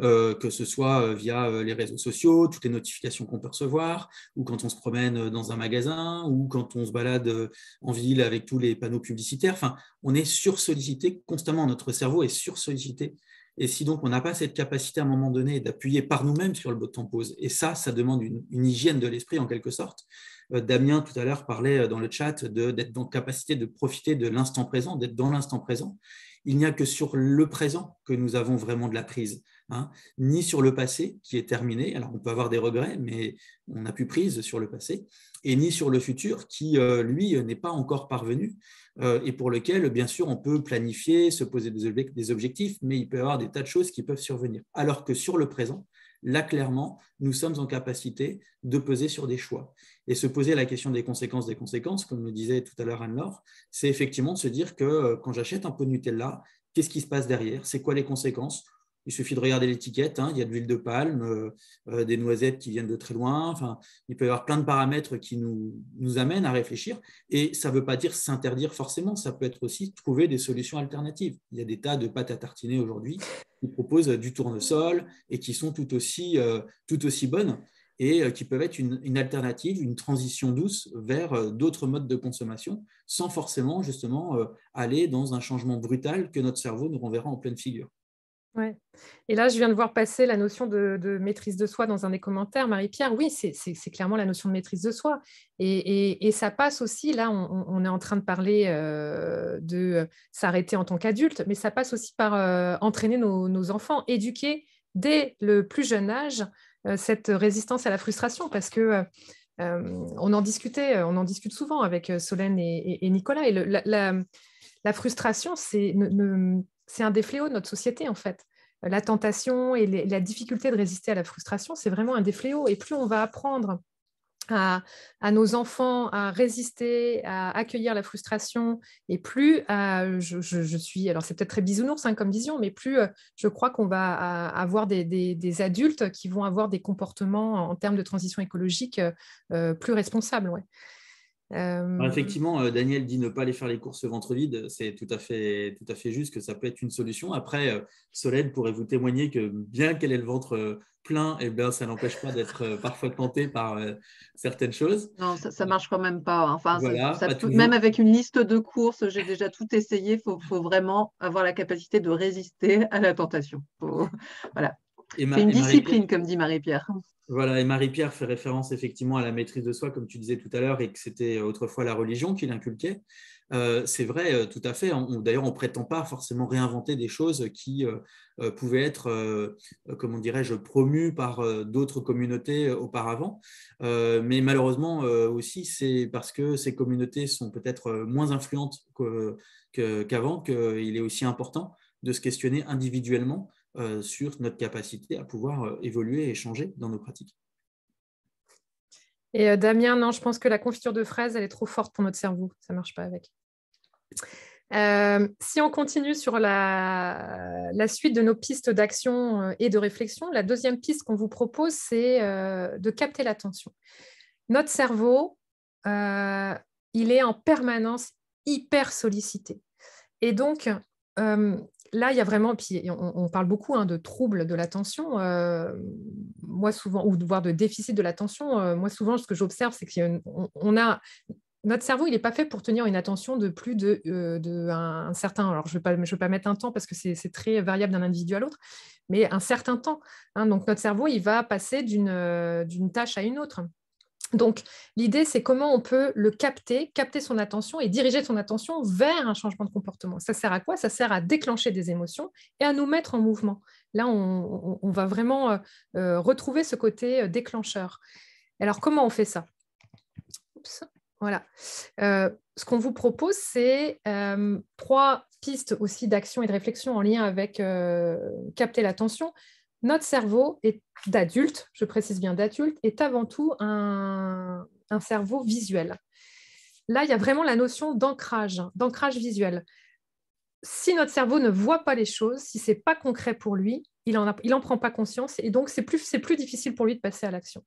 que ce soit via les réseaux sociaux, toutes les notifications qu'on peut recevoir, ou quand on se promène dans un magasin, ou quand on se balade en ville avec tous les panneaux publicitaires. Enfin, on est sursollicité constamment, notre cerveau est sursollicité et si donc on n'a pas cette capacité à un moment donné d'appuyer par nous-mêmes sur le temps pause, et ça, ça demande une, hygiène de l'esprit en quelque sorte. Euh, Damien tout à l'heure parlait euh, dans le chat d'être en capacité de profiter de l'instant présent, d'être dans l'instant présent. Il n'y a que sur le présent que nous avons vraiment de la prise, hein. ni sur le passé qui est terminé. Alors on peut avoir des regrets, mais on n'a plus prise sur le passé, et ni sur le futur qui, euh, lui, n'est pas encore parvenu euh, et pour lequel, bien sûr, on peut planifier, se poser des objectifs, mais il peut y avoir des tas de choses qui peuvent survenir. Alors que sur le présent, là, clairement, nous sommes en capacité de peser sur des choix. Et se poser la question des conséquences des conséquences, comme le disait tout à l'heure Anne-Laure, c'est effectivement se dire que euh, quand j'achète un pot de Nutella, qu'est-ce qui se passe derrière C'est quoi les conséquences il suffit de regarder l'étiquette. Hein. Il y a de l'huile de palme, euh, euh, des noisettes qui viennent de très loin. Enfin, il peut y avoir plein de paramètres qui nous, amènent à réfléchir. Et ça ne veut pas dire s'interdire forcément. Ça peut être aussi trouver des solutions alternatives. Il y a des tas de pâtes à tartiner aujourd'hui qui proposent du tournesol et qui sont tout aussi, euh, bonnes et qui peuvent être une, une, alternative, une transition douce vers d'autres modes de consommation, sans forcément justement aller dans un changement brutal que notre cerveau nous renverra en pleine figure. Et là, je viens de voir passer la notion de, maîtrise de soi dans un des commentaires. Marie-Pierre, oui, c'est clairement la notion de maîtrise de soi. Et, ça passe aussi, là, on, est en train de parler euh, de euh, s'arrêter en tant qu'adulte, mais ça passe aussi par euh, entraîner nos, enfants, éduquer dès le plus jeune âge cette résistance à la frustration, parce que on en discutait, on en discute souvent avec Solène et, Nicolas. Et la, frustration, c'est... ne, c'est un des fléaux de notre société, en fait. La tentation et la difficulté de résister à la frustration, c'est vraiment un des fléaux. Et plus on va apprendre à, nos enfants à résister, à accueillir la frustration, et plus euh, je, suis, alors c'est peut-être très bisounours hein, comme vision, mais plus euh, je crois qu'on va euh, avoir des, adultes qui vont avoir des comportements en termes de transition écologique plus responsables. Euh, bah, effectivement, euh, Daniel dit ne pas aller faire les courses ventre vide, c'est tout à fait tout à fait juste que ça peut être une solution. Après, euh, Soled pourrait vous témoigner que bien qu'elle ait le ventre plein, eh bien, ça n'empêche pas d'être parfois tenté par certaines choses. Non, ça, ne marche quand même pas. Hein. Enfin, même avec une liste de courses, j'ai déjà tout essayé. Il faut, vraiment avoir la capacité de résister à la tentation. voilà, c'est une discipline, comme dit Marie-Pierre. Voilà, et Marie-Pierre fait référence effectivement à la maîtrise de soi, comme tu disais tout à l'heure, et que c'était euh, autrefois la religion qui l'inculquait. Euh, c'est vrai, euh, tout à fait. D'ailleurs, on ne prétend pas forcément réinventer des choses qui pouvaient être, comment dirais-je, promues par d'autres communautés auparavant. mais malheureusement aussi, c'est parce que ces communautés sont peut-être moins influentes qu'avant qu'il est aussi important de se questionner individuellement euh, sur notre capacité à pouvoir euh, évoluer et changer dans nos pratiques. Et euh, Damien, non, je pense que la confiture de fraises, elle est trop forte pour notre cerveau. Ça ne marche pas avec. si on continue sur la, suite de nos pistes d'action et de réflexion, la deuxième piste qu'on vous propose, c'est de capter l'attention. Notre cerveau, il est en permanence hyper sollicité. Et donc, euh, là, il y a vraiment, puis on, parle beaucoup hein, de troubles de l'attention, euh, moi souvent, ou voire de déficit de l'attention. Euh, moi souvent, ce que j'observe, c'est qu'on a notre cerveau, il n'est pas fait pour tenir une attention de plus de, un, certain, alors je ne vais pas mettre un temps parce que c'est très variable d'un individu à l'autre, mais un certain temps. Hein. donc notre cerveau, il va passer d'une tâche à une autre. Donc, l'idée, c'est comment on peut le capter, capter son attention et diriger son attention vers un changement de comportement. Ça sert à quoi Ça sert à déclencher des émotions et à nous mettre en mouvement. Là, on, va vraiment euh, euh, retrouver ce côté euh, déclencheur. Alors, comment on fait ça Voilà. ce qu'on vous propose, c'est trois pistes aussi d'action et de réflexion en lien avec capter l'attention notre cerveau d'adulte, je précise bien d'adulte, est avant tout un, cerveau visuel. Là, il y a vraiment la notion d'ancrage, hein, d'ancrage visuel. Si notre cerveau ne voit pas les choses, si c'est pas concret pour lui, il n'en en prend pas conscience et donc c'est plus difficile pour lui de passer à l'action.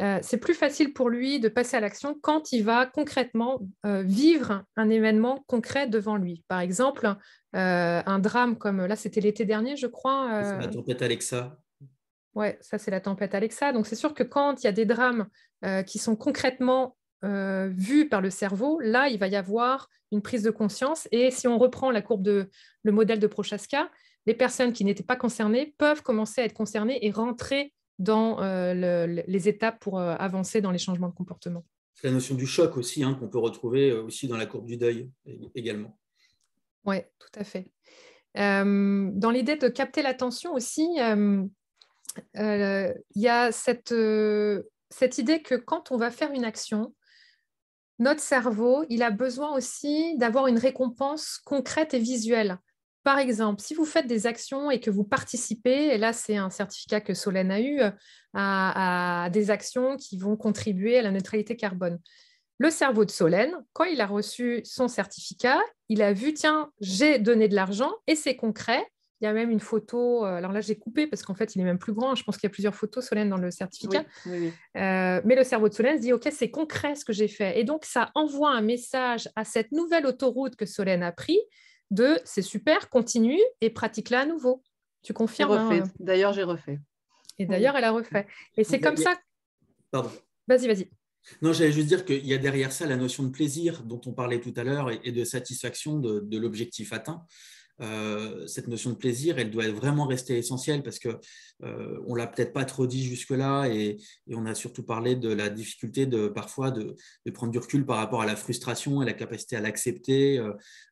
Euh, c'est plus facile pour lui de passer à l'action quand il va concrètement euh, vivre un événement concret devant lui. Par exemple, euh, un drame comme là, c'était l'été dernier, je crois. la tempête Alexa. Ouais, ça c'est la tempête Alexa. Donc c'est sûr que quand il y a des drames qui sont concrètement vus par le cerveau, là il va y avoir une prise de conscience. Et si on reprend la courbe de le modèle de Prochaska, les personnes qui n'étaient pas concernées peuvent commencer à être concernées et rentrer dans euh, les étapes pour euh, avancer dans les changements de comportement. C'est la notion du choc aussi hein, qu'on peut retrouver euh, aussi dans la courbe du deuil également. Oui, tout à fait. dans l'idée de capter l'attention aussi, il y a cette, cette, idée que quand on va faire une action, notre cerveau, il a besoin aussi d'avoir une récompense concrète et visuelle. Par exemple, si vous faites des actions et que vous participez, et là c'est un certificat que Solène a eu, euh, à, des actions qui vont contribuer à la neutralité carbone. Le cerveau de Solène, quand il a reçu son certificat, il a vu, tiens, j'ai donné de l'argent et c'est concret. Il y a même une photo, euh, alors là j'ai coupé parce qu'en fait il est même plus grand, hein. je pense qu'il y a plusieurs photos Solène dans le certificat. Euh, mais le cerveau de Solène se dit, ok, c'est concret ce que j'ai fait. Et donc ça envoie un message à cette nouvelle autoroute que Solène a pris de c'est super, continue et pratique-la à nouveau. Tu confirmes hein, euh. D'ailleurs, j'ai refait. Et d'ailleurs, elle a refait. Et c'est comme ça. Pardon. Vas-y, vas-y. Non, j'allais juste dire qu'il y a derrière ça la notion de plaisir dont on parlait tout à l'heure et de satisfaction de l'objectif atteint. Euh, cette notion de plaisir, elle doit vraiment rester essentielle parce que ne euh, on l'a peut-être pas trop dit jusque-là et, on a surtout parlé de la difficulté de parfois de, prendre du recul par rapport à la frustration et la capacité à l'accepter.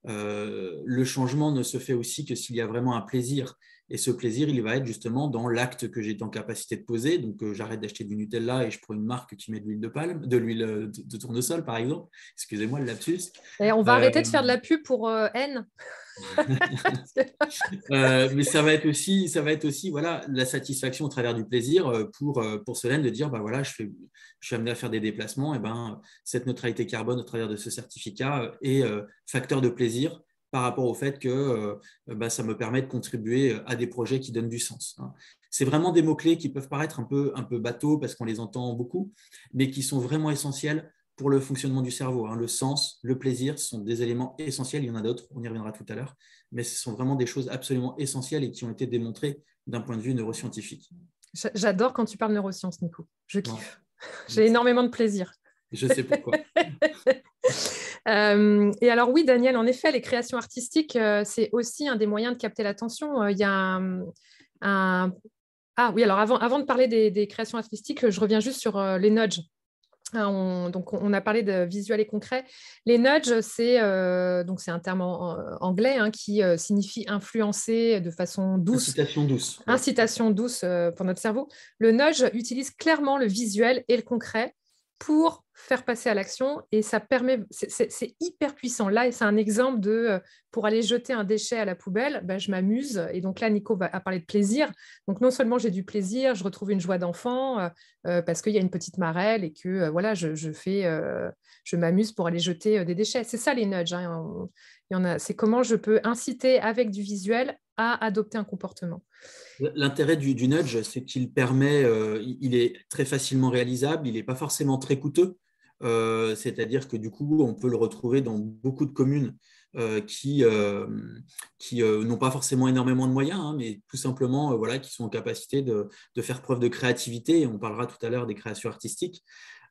Euh, le changement ne se fait aussi que s'il y a vraiment un plaisir. Et ce plaisir, il va être justement dans l'acte que j'ai en capacité de poser. Donc, j'arrête d'acheter du Nutella et je prends une marque qui met de l'huile de palme, de l'huile de, tournesol, par exemple. Excusez-moi le lapsus. Et on va arrêter de faire de la pub pour N. Euh, mais ça va être aussi, ça va être aussi voilà, la satisfaction au travers du plaisir euh, pour, euh, pour Solène de dire bah, voilà, je, suis amené à faire des déplacements, et ben, cette neutralité carbone au travers de ce certificat est facteur de plaisir par rapport au fait que bah, ça me permet de contribuer à des projets qui donnent du sens. Hein. C'est vraiment des mots-clés qui peuvent paraître un peu, un peu bateaux parce qu'on les entend beaucoup, mais qui sont vraiment essentiels pour le fonctionnement du cerveau. Hein. Le sens, le plaisir sont des éléments essentiels. Il y en a d'autres, on y reviendra tout à l'heure, mais ce sont vraiment des choses absolument essentielles et qui ont été démontrées d'un point de vue neuroscientifique. J'adore quand tu parles neurosciences, Nico. Je kiffe. J'ai énormément de plaisir. Je sais pourquoi. Euh, et alors oui, Daniel, en effet, les créations artistiques, euh, c'est aussi un des moyens de capter l'attention. Euh, il y a un, Ah oui, alors avant, de parler des, des, créations artistiques, je reviens juste sur les nudges. Hein, on, donc, on a parlé de visuel et concret. Les nudges, c'est euh, c'est un terme anglais hein, qui euh, signifie influencer de façon douce. Incitation douce. Incitation douce euh, pour notre cerveau. Le nudge utilise clairement le visuel et le concret pour faire passer à l'action et ça permet, c'est hyper puissant. Là, c'est un exemple de euh, pour aller jeter un déchet à la poubelle, ben, je m'amuse. Et donc là, Nico va, a parlé de plaisir. Donc non seulement j'ai du plaisir, je retrouve une joie d'enfant euh, euh, parce qu'il y a une petite marelle et que voilà, je, fais, je m'amuse pour aller jeter des déchets. C'est ça les nudges. il hein, c'est comment je peux inciter avec du visuel à adopter un comportement. L'intérêt du, nudge, c'est qu'il permet, euh, il est très facilement réalisable, il n'est pas forcément très coûteux, euh, c'est-à-dire que du coup, on peut le retrouver dans beaucoup de communes euh, qui, qui n'ont pas forcément énormément de moyens, hein, mais tout simplement voilà, qui sont en capacité de, faire preuve de créativité, et on parlera tout à l'heure des créations artistiques.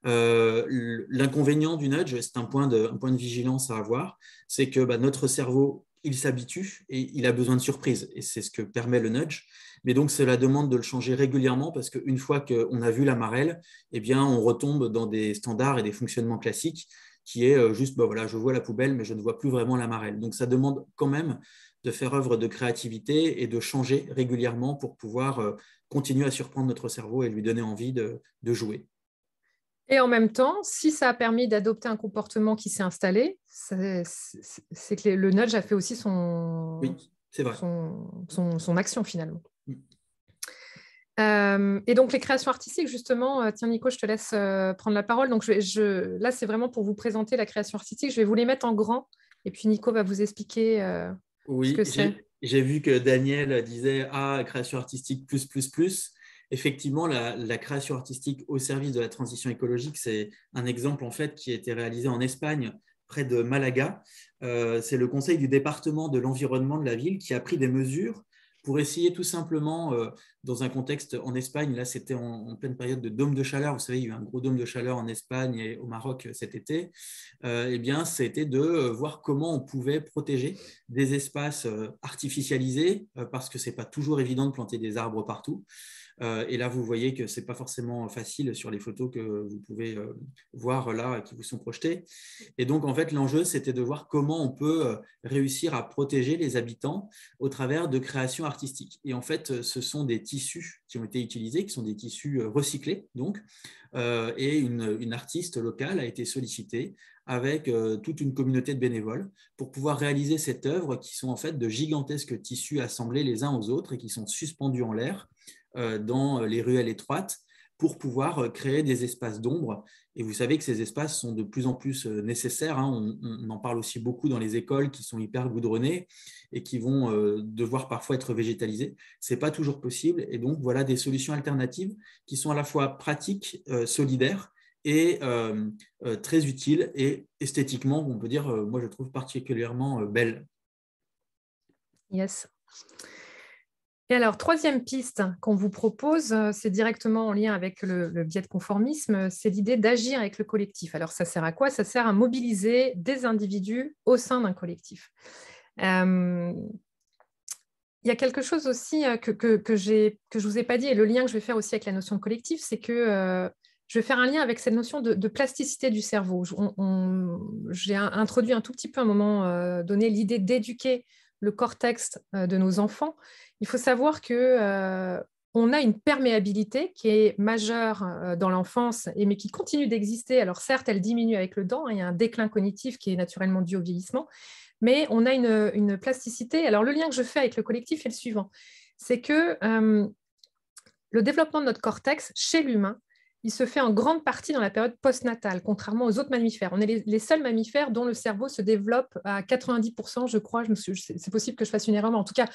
l'inconvénient du nudge, c'est un, un, point de vigilance à avoir, c'est que bah, notre cerveau il s'habitue et il a besoin de surprises. Et c'est ce que permet le nudge. Mais donc, cela demande de le changer régulièrement parce qu'une fois qu'on a vu la marelle, eh bien, on retombe dans des standards et des fonctionnements classiques qui est euh, juste, bah voilà, je vois la poubelle, mais je ne vois plus vraiment la marelle. Donc, ça demande quand même de faire œuvre de créativité et de changer régulièrement pour pouvoir euh, continuer à surprendre notre cerveau et lui donner envie de jouer. Et en même temps, si ça a permis d'adopter un comportement qui s'est installé, c'est que le nudge a fait aussi son, action finalement. Mm. Euh, et donc les créations artistiques, justement, euh, tiens Nico, je te laisse euh, prendre la parole. Donc là, c'est vraiment pour vous présenter la création artistique. Je vais vous les mettre en grand et puis Nico va vous expliquer ce que c'est. J'ai vu que Daniel disait Ah, création artistique plus, plus, plus effectivement, la, création artistique au service de la transition écologique, c'est un exemple en fait qui a été réalisé en Espagne près de Malaga. Euh, c'est le conseil du département de l'environnement de la ville qui a pris des mesures pour essayer tout simplement, euh, dans un contexte en Espagne, là c'était en, pleine période de dôme de chaleur, vous savez, il y a eu un gros dôme de chaleur en Espagne et au Maroc euh, cet été, eh bien c'était de voir comment on pouvait protéger des espaces artificialisés, parce que ce n'est pas toujours évident de planter des arbres partout. Euh, et là, vous voyez que ce n'est pas forcément facile sur les photos que vous pouvez euh, voir là qui vous sont projetées. Et donc, en fait, l'enjeu, c'était de voir comment on peut euh, réussir à protéger les habitants au travers de créations artistiques. Et en fait, ce sont des tissus qui ont été utilisés, qui sont des tissus recyclés, donc. et une, une artiste locale a été sollicitée avec toute une communauté de bénévoles pour pouvoir réaliser cette œuvre qui sont en fait de gigantesques tissus assemblés les uns aux autres et qui sont suspendus en l'air euh, dans euh, les ruelles étroites pour pouvoir euh, créer des espaces d'ombre. Et vous savez que ces espaces sont de plus en plus nécessaires. Hein. On, en parle aussi beaucoup dans les écoles qui sont hyper goudronnées et qui vont devoir parfois être végétalisées. Ce n'est pas toujours possible. Et donc, voilà des solutions alternatives qui sont à la fois pratiques, solidaires et très utiles et esthétiquement, on peut dire, moi je trouve particulièrement belles. Yes. Et alors, troisième piste qu'on vous propose, euh, c'est directement en lien avec le, biais de conformisme, euh, c'est l'idée d'agir avec le collectif. Alors, ça sert à quoi Ça sert à mobiliser des individus au sein d'un collectif. Euh, il y a quelque chose aussi que, que, je ne vous ai pas dit, et le lien que je vais faire aussi avec la notion de collectif, c'est que je vais faire un lien avec cette notion de, de plasticité du cerveau. J'ai introduit un tout petit peu à un moment donné l'idée d'éduquer le cortex euh, de nos enfants, il faut savoir que euh, on a une perméabilité qui est majeure euh, dans l'enfance, mais qui continue d'exister. Alors certes, elle diminue avec le temps, hein, il y a un déclin cognitif qui est naturellement dû au vieillissement, mais on a une, plasticité. Alors le lien que je fais avec le collectif est le suivant, c'est que le développement de notre cortex chez l'humain il se fait en grande partie dans la période postnatale, contrairement aux autres mammifères. On est les, seuls mammifères dont le cerveau se développe à 90%, je crois. c'est possible que je fasse une erreur, mais en tout cas,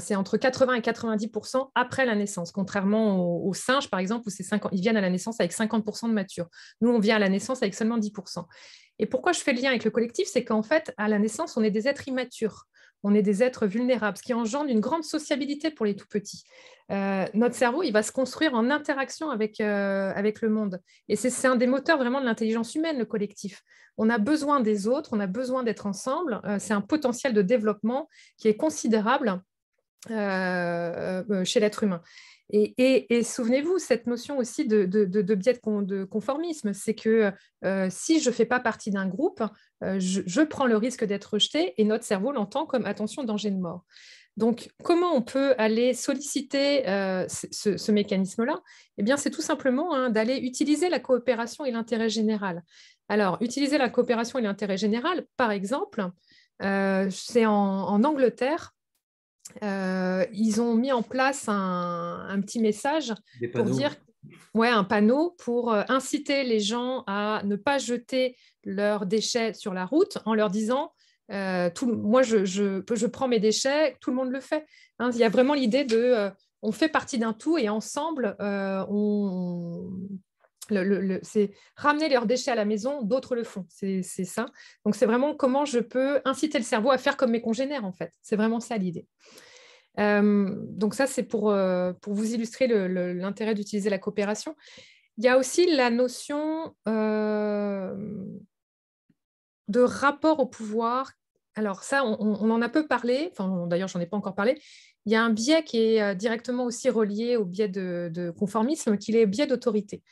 c'est entre 80 et 90% après la naissance, contrairement aux, singes, par exemple, où 50, ils viennent à la naissance avec 50% de mature. Nous, on vient à la naissance avec seulement 10%. Et pourquoi je fais le lien avec le collectif C'est qu'en fait, à la naissance, on est des êtres immatures on est des êtres vulnérables, ce qui engendre une grande sociabilité pour les tout-petits. Euh, notre cerveau, il va se construire en interaction avec, euh, le monde. Et c'est un des moteurs vraiment de l'intelligence humaine, le collectif. On a besoin des autres, on a besoin d'être ensemble. Euh, c'est un potentiel de développement qui est considérable chez l'être humain. Et, souvenez-vous, cette notion aussi de, biais de, conformisme, c'est que euh, si je ne fais pas partie d'un groupe, euh, je, prends le risque d'être rejeté et notre cerveau l'entend comme attention, danger de mort. Donc, comment on peut aller solliciter euh, ce, mécanisme-là Eh bien, c'est tout simplement hein, d'aller utiliser la coopération et l'intérêt général. Alors, utiliser la coopération et l'intérêt général, par exemple, c'est en, Angleterre, euh, ils ont mis en place un, petit message pour dire ouais, un panneau pour euh, inciter les gens à ne pas jeter leurs déchets sur la route en leur disant euh, tout, moi je, je, je, prends mes déchets, tout le monde le fait. Hein. il y a vraiment l'idée de on fait partie d'un tout et ensemble on, c'est ramener leurs déchets à la maison, d'autres le font, c'est ça. Donc c'est vraiment comment je peux inciter le cerveau à faire comme mes congénères en fait. C'est vraiment ça l'idée. Euh, donc ça c'est pour, euh, vous illustrer l'intérêt d'utiliser la coopération. Il y a aussi la notion euh, de rapport au pouvoir. Alors ça on, en a peu parlé, enfin d'ailleurs j'en ai pas encore parlé, il y a un biais qui est directement aussi relié au biais de conformisme, qui est le biais d'autorité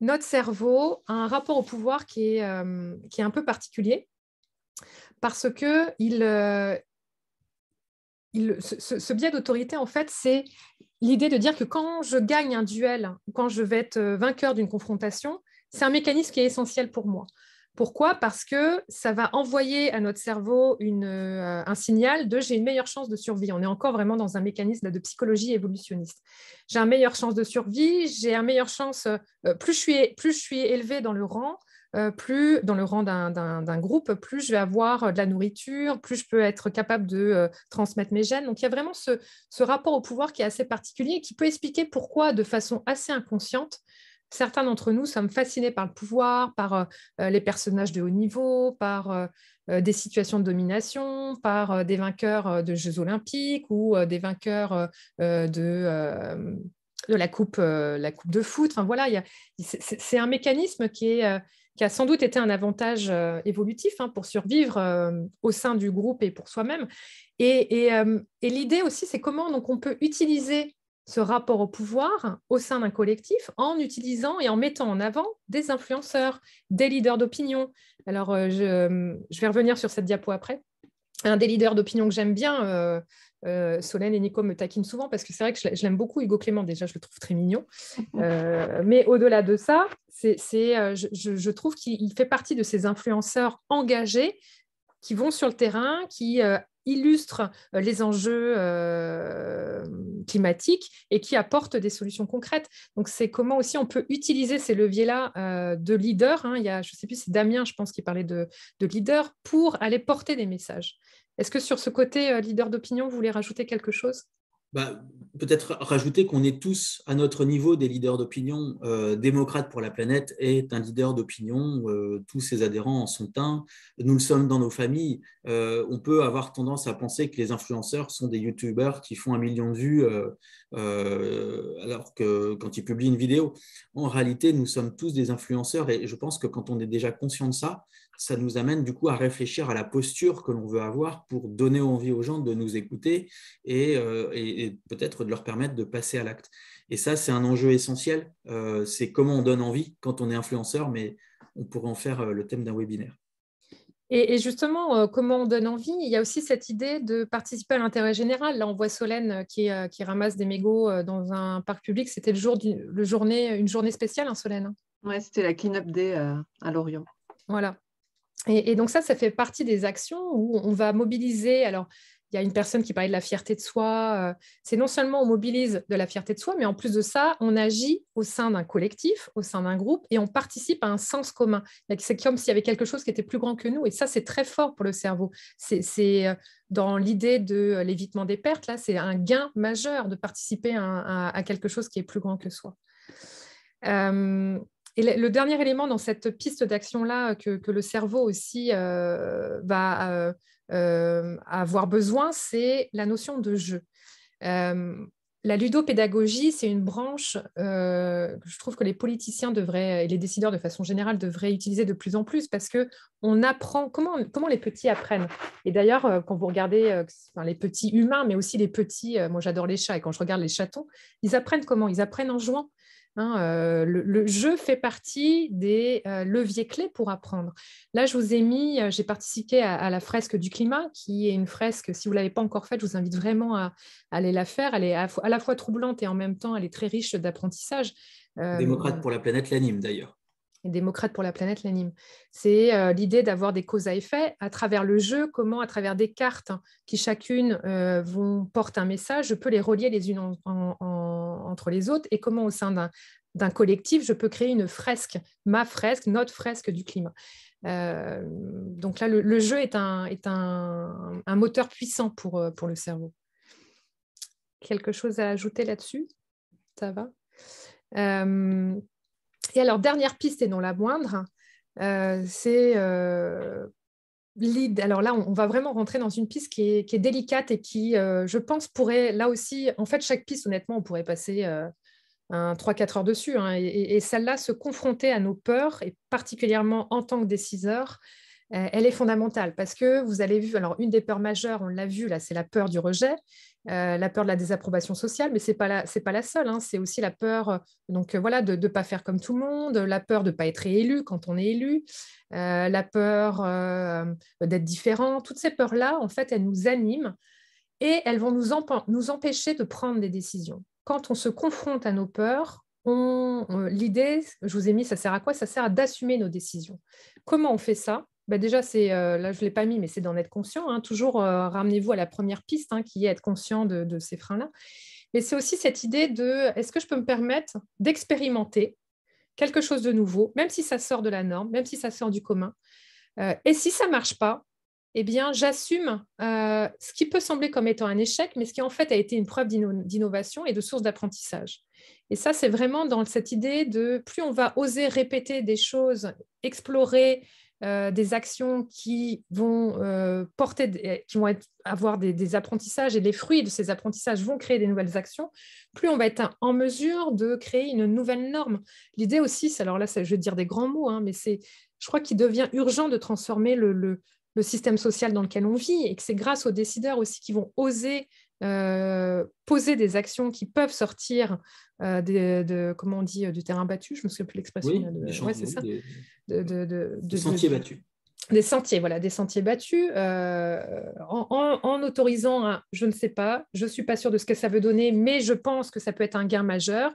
notre cerveau a un rapport au pouvoir qui est, euh, un peu particulier parce que euh, ce, ce, biais d'autorité, en fait, c'est l'idée de dire que quand je gagne un duel, quand je vais être euh, vainqueur d'une confrontation, c'est un mécanisme qui est essentiel pour moi. Pourquoi Parce que ça va envoyer à notre cerveau euh, un signal de j'ai une meilleure chance de survie. On est encore vraiment dans un mécanisme de psychologie évolutionniste. J'ai une meilleure chance de survie, j'ai une meilleure chance, euh, plus, je suis, plus je suis élevé dans le rang, euh, plus dans le rang d'un groupe, plus je vais avoir de la nourriture, plus je peux être capable de transmettre mes gènes. Donc il y a vraiment ce, ce, rapport au pouvoir qui est assez particulier et qui peut expliquer pourquoi, de façon assez inconsciente, Certains d'entre nous sommes fascinés par le pouvoir, par euh, euh, les personnages de haut niveau, par euh, des situations de domination, par des vainqueurs de Jeux olympiques ou des vainqueurs de, la, coupe, de foot. Enfin, voilà, c'est un mécanisme qui, a sans doute été un avantage évolutif hein, pour survivre au sein du groupe et pour soi-même. Et, et l'idée aussi, c'est comment donc, on peut utiliser ce rapport au pouvoir au sein d'un collectif en utilisant et en mettant en avant des influenceurs, des leaders d'opinion. Alors, euh, euh, je, vais revenir sur cette diapo après. Un des leaders d'opinion que j'aime bien, euh, Solène et Nico me taquinent souvent parce que c'est vrai que je, l'aime beaucoup, Hugo Clément, déjà, je le trouve très mignon. mais au-delà de ça, c'est, je, trouve qu'il fait partie de ces influenceurs engagés qui vont sur le terrain, qui illustrent euh, les enjeux euh, climatiques et qui apportent des solutions concrètes. Donc, c'est comment aussi on peut utiliser ces leviers-là euh, de leader. Hein. Il y a, je ne sais plus, c'est Damien, je pense, qui parlait de, de leader pour aller porter des messages. Est-ce que sur ce côté leader d'opinion, vous voulez rajouter quelque chose bah, peut-être rajouter qu'on est tous à notre niveau des leaders d'opinion. Euh, démocrate pour la planète est un leader d'opinion, euh, tous ses adhérents en sont un, nous le sommes dans nos familles. Euh, on peut avoir tendance à penser que les influenceurs sont des youtubeurs qui font un million de vues alors que quand ils publient une vidéo. En réalité, nous sommes tous des influenceurs et je pense que quand on est déjà conscient de ça, ça nous amène du coup à réfléchir à la posture que l'on veut avoir pour donner envie aux gens de nous écouter et, euh, peut-être de leur permettre de passer à l'acte. Et ça, c'est un enjeu essentiel. Euh, c'est comment on donne envie quand on est influenceur, mais on pourrait en faire euh, le thème d'un webinaire. Et, justement, comment on donne envie Il y a aussi cette idée de participer à l'intérêt général. Là, on voit Solène qui, ramasse des mégots dans un parc public. C'était le jour journée, une journée spéciale, hein, Solène. Hein? Oui, c'était la clean-up day à Lorient. Voilà. Et, donc ça, ça fait partie des actions où on va mobiliser. Alors, il y a une personne qui parlait de la fierté de soi. Euh, c'est non seulement on mobilise de la fierté de soi, mais en plus de ça, on agit au sein d'un collectif, au sein d'un groupe, et on participe à un sens commun. C'est comme s'il y avait quelque chose qui était plus grand que nous, et ça, c'est très fort pour le cerveau. C'est euh, dans l'idée de euh, l'évitement des pertes, là, c'est un gain majeur de participer à, quelque chose qui est plus grand que soi. Euh, et le dernier élément dans cette piste d'action-là euh, que, le cerveau aussi euh, va euh, avoir besoin, c'est la notion de jeu. la ludopédagogie, c'est une branche que je trouve que les politiciens devraient, et les décideurs de façon générale devraient utiliser de plus en plus parce que on apprend comment, les petits apprennent. Et d'ailleurs, quand vous regardez les petits humains, mais aussi les petits, moi j'adore les chats et quand je regarde les chatons, ils apprennent comment Ils apprennent en jouant. Hein, euh, le, jeu fait partie des euh, leviers clés pour apprendre. Là, je vous ai mis, euh, j'ai participé à, la fresque du climat, qui est une fresque, si vous ne l'avez pas encore faite, je vous invite vraiment à, aller la faire. Elle est à, la fois troublante et en même temps, elle est très riche d'apprentissage. Démocrate pour la planète l'anime d'ailleurs démocrate pour la planète l'anime. C'est euh, l'idée d'avoir des causes à effet à travers le jeu, comment à travers des cartes hein, qui chacune euh, vont, portent un message, je peux les relier les unes entre les autres et comment au sein d'un collectif, je peux créer une fresque, ma fresque, notre fresque du climat. Euh, donc là, le, jeu est, un, est un, moteur puissant pour, pour le cerveau. Quelque chose à ajouter là-dessus Ça va et alors, dernière piste et non la moindre, euh, c'est euh, l'idée. Alors là, on, va vraiment rentrer dans une piste qui est, délicate et qui, euh, je pense, pourrait, là aussi, en fait, chaque piste, honnêtement, on pourrait passer 3-4 heures dessus. Hein, et, et celle-là, se confronter à nos peurs, et particulièrement en tant que déciseur, elle est fondamentale parce que vous avez vu, alors une des peurs majeures, on l'a vu, là, c'est la peur du rejet, euh, la peur de la désapprobation sociale, mais ce n'est pas, la, pas la seule. Hein. c'est aussi la peur euh, donc, euh, voilà, de ne pas faire comme tout le monde, la peur de ne pas être élu quand on est élu, la peur d'être différent. Toutes ces peurs-là, en fait, elles nous animent et elles vont nous, empêcher de prendre des décisions. Quand on se confronte à nos peurs, l'idée, je vous ai mis, ça sert à quoi Ça sert à d'assumer nos décisions. Comment on fait ça bah, déjà, c'est euh, là, je ne l'ai pas mis, mais c'est d'en être conscient. Hein. Toujours, euh, ramenez-vous à la première piste, hein, qui est être conscient de, ces freins-là. Mais c'est aussi cette idée de, est-ce que je peux me permettre d'expérimenter quelque chose de nouveau, même si ça sort de la norme, même si ça sort du commun. Euh, et si ça ne marche pas, eh bien, j'assume ce qui peut sembler comme étant un échec, mais ce qui en fait a été une preuve d'innovation et de source d'apprentissage. Et ça, c'est vraiment dans cette idée de plus on va oser répéter des choses, explorer, euh, des actions qui vont euh, porter, qui vont avoir des, apprentissages et les fruits de ces apprentissages vont créer des nouvelles actions, plus on va être en mesure de créer une nouvelle norme. L'idée aussi, alors là, je vais dire des grands mots, hein, mais c'est, je crois qu'il devient urgent de transformer le, le, système social dans lequel on vit et que c'est grâce aux décideurs aussi qui vont oser euh, poser des actions qui peuvent sortir euh, de, comment on dit, euh, du terrain battu, je ne me souviens plus l'expression. de, des, des, sentiers battus. Des sentiers, voilà, des sentiers battus, en, autorisant je ne sais pas, je ne suis pas sûr de ce que ça veut donner, mais je pense que ça peut être un gain majeur.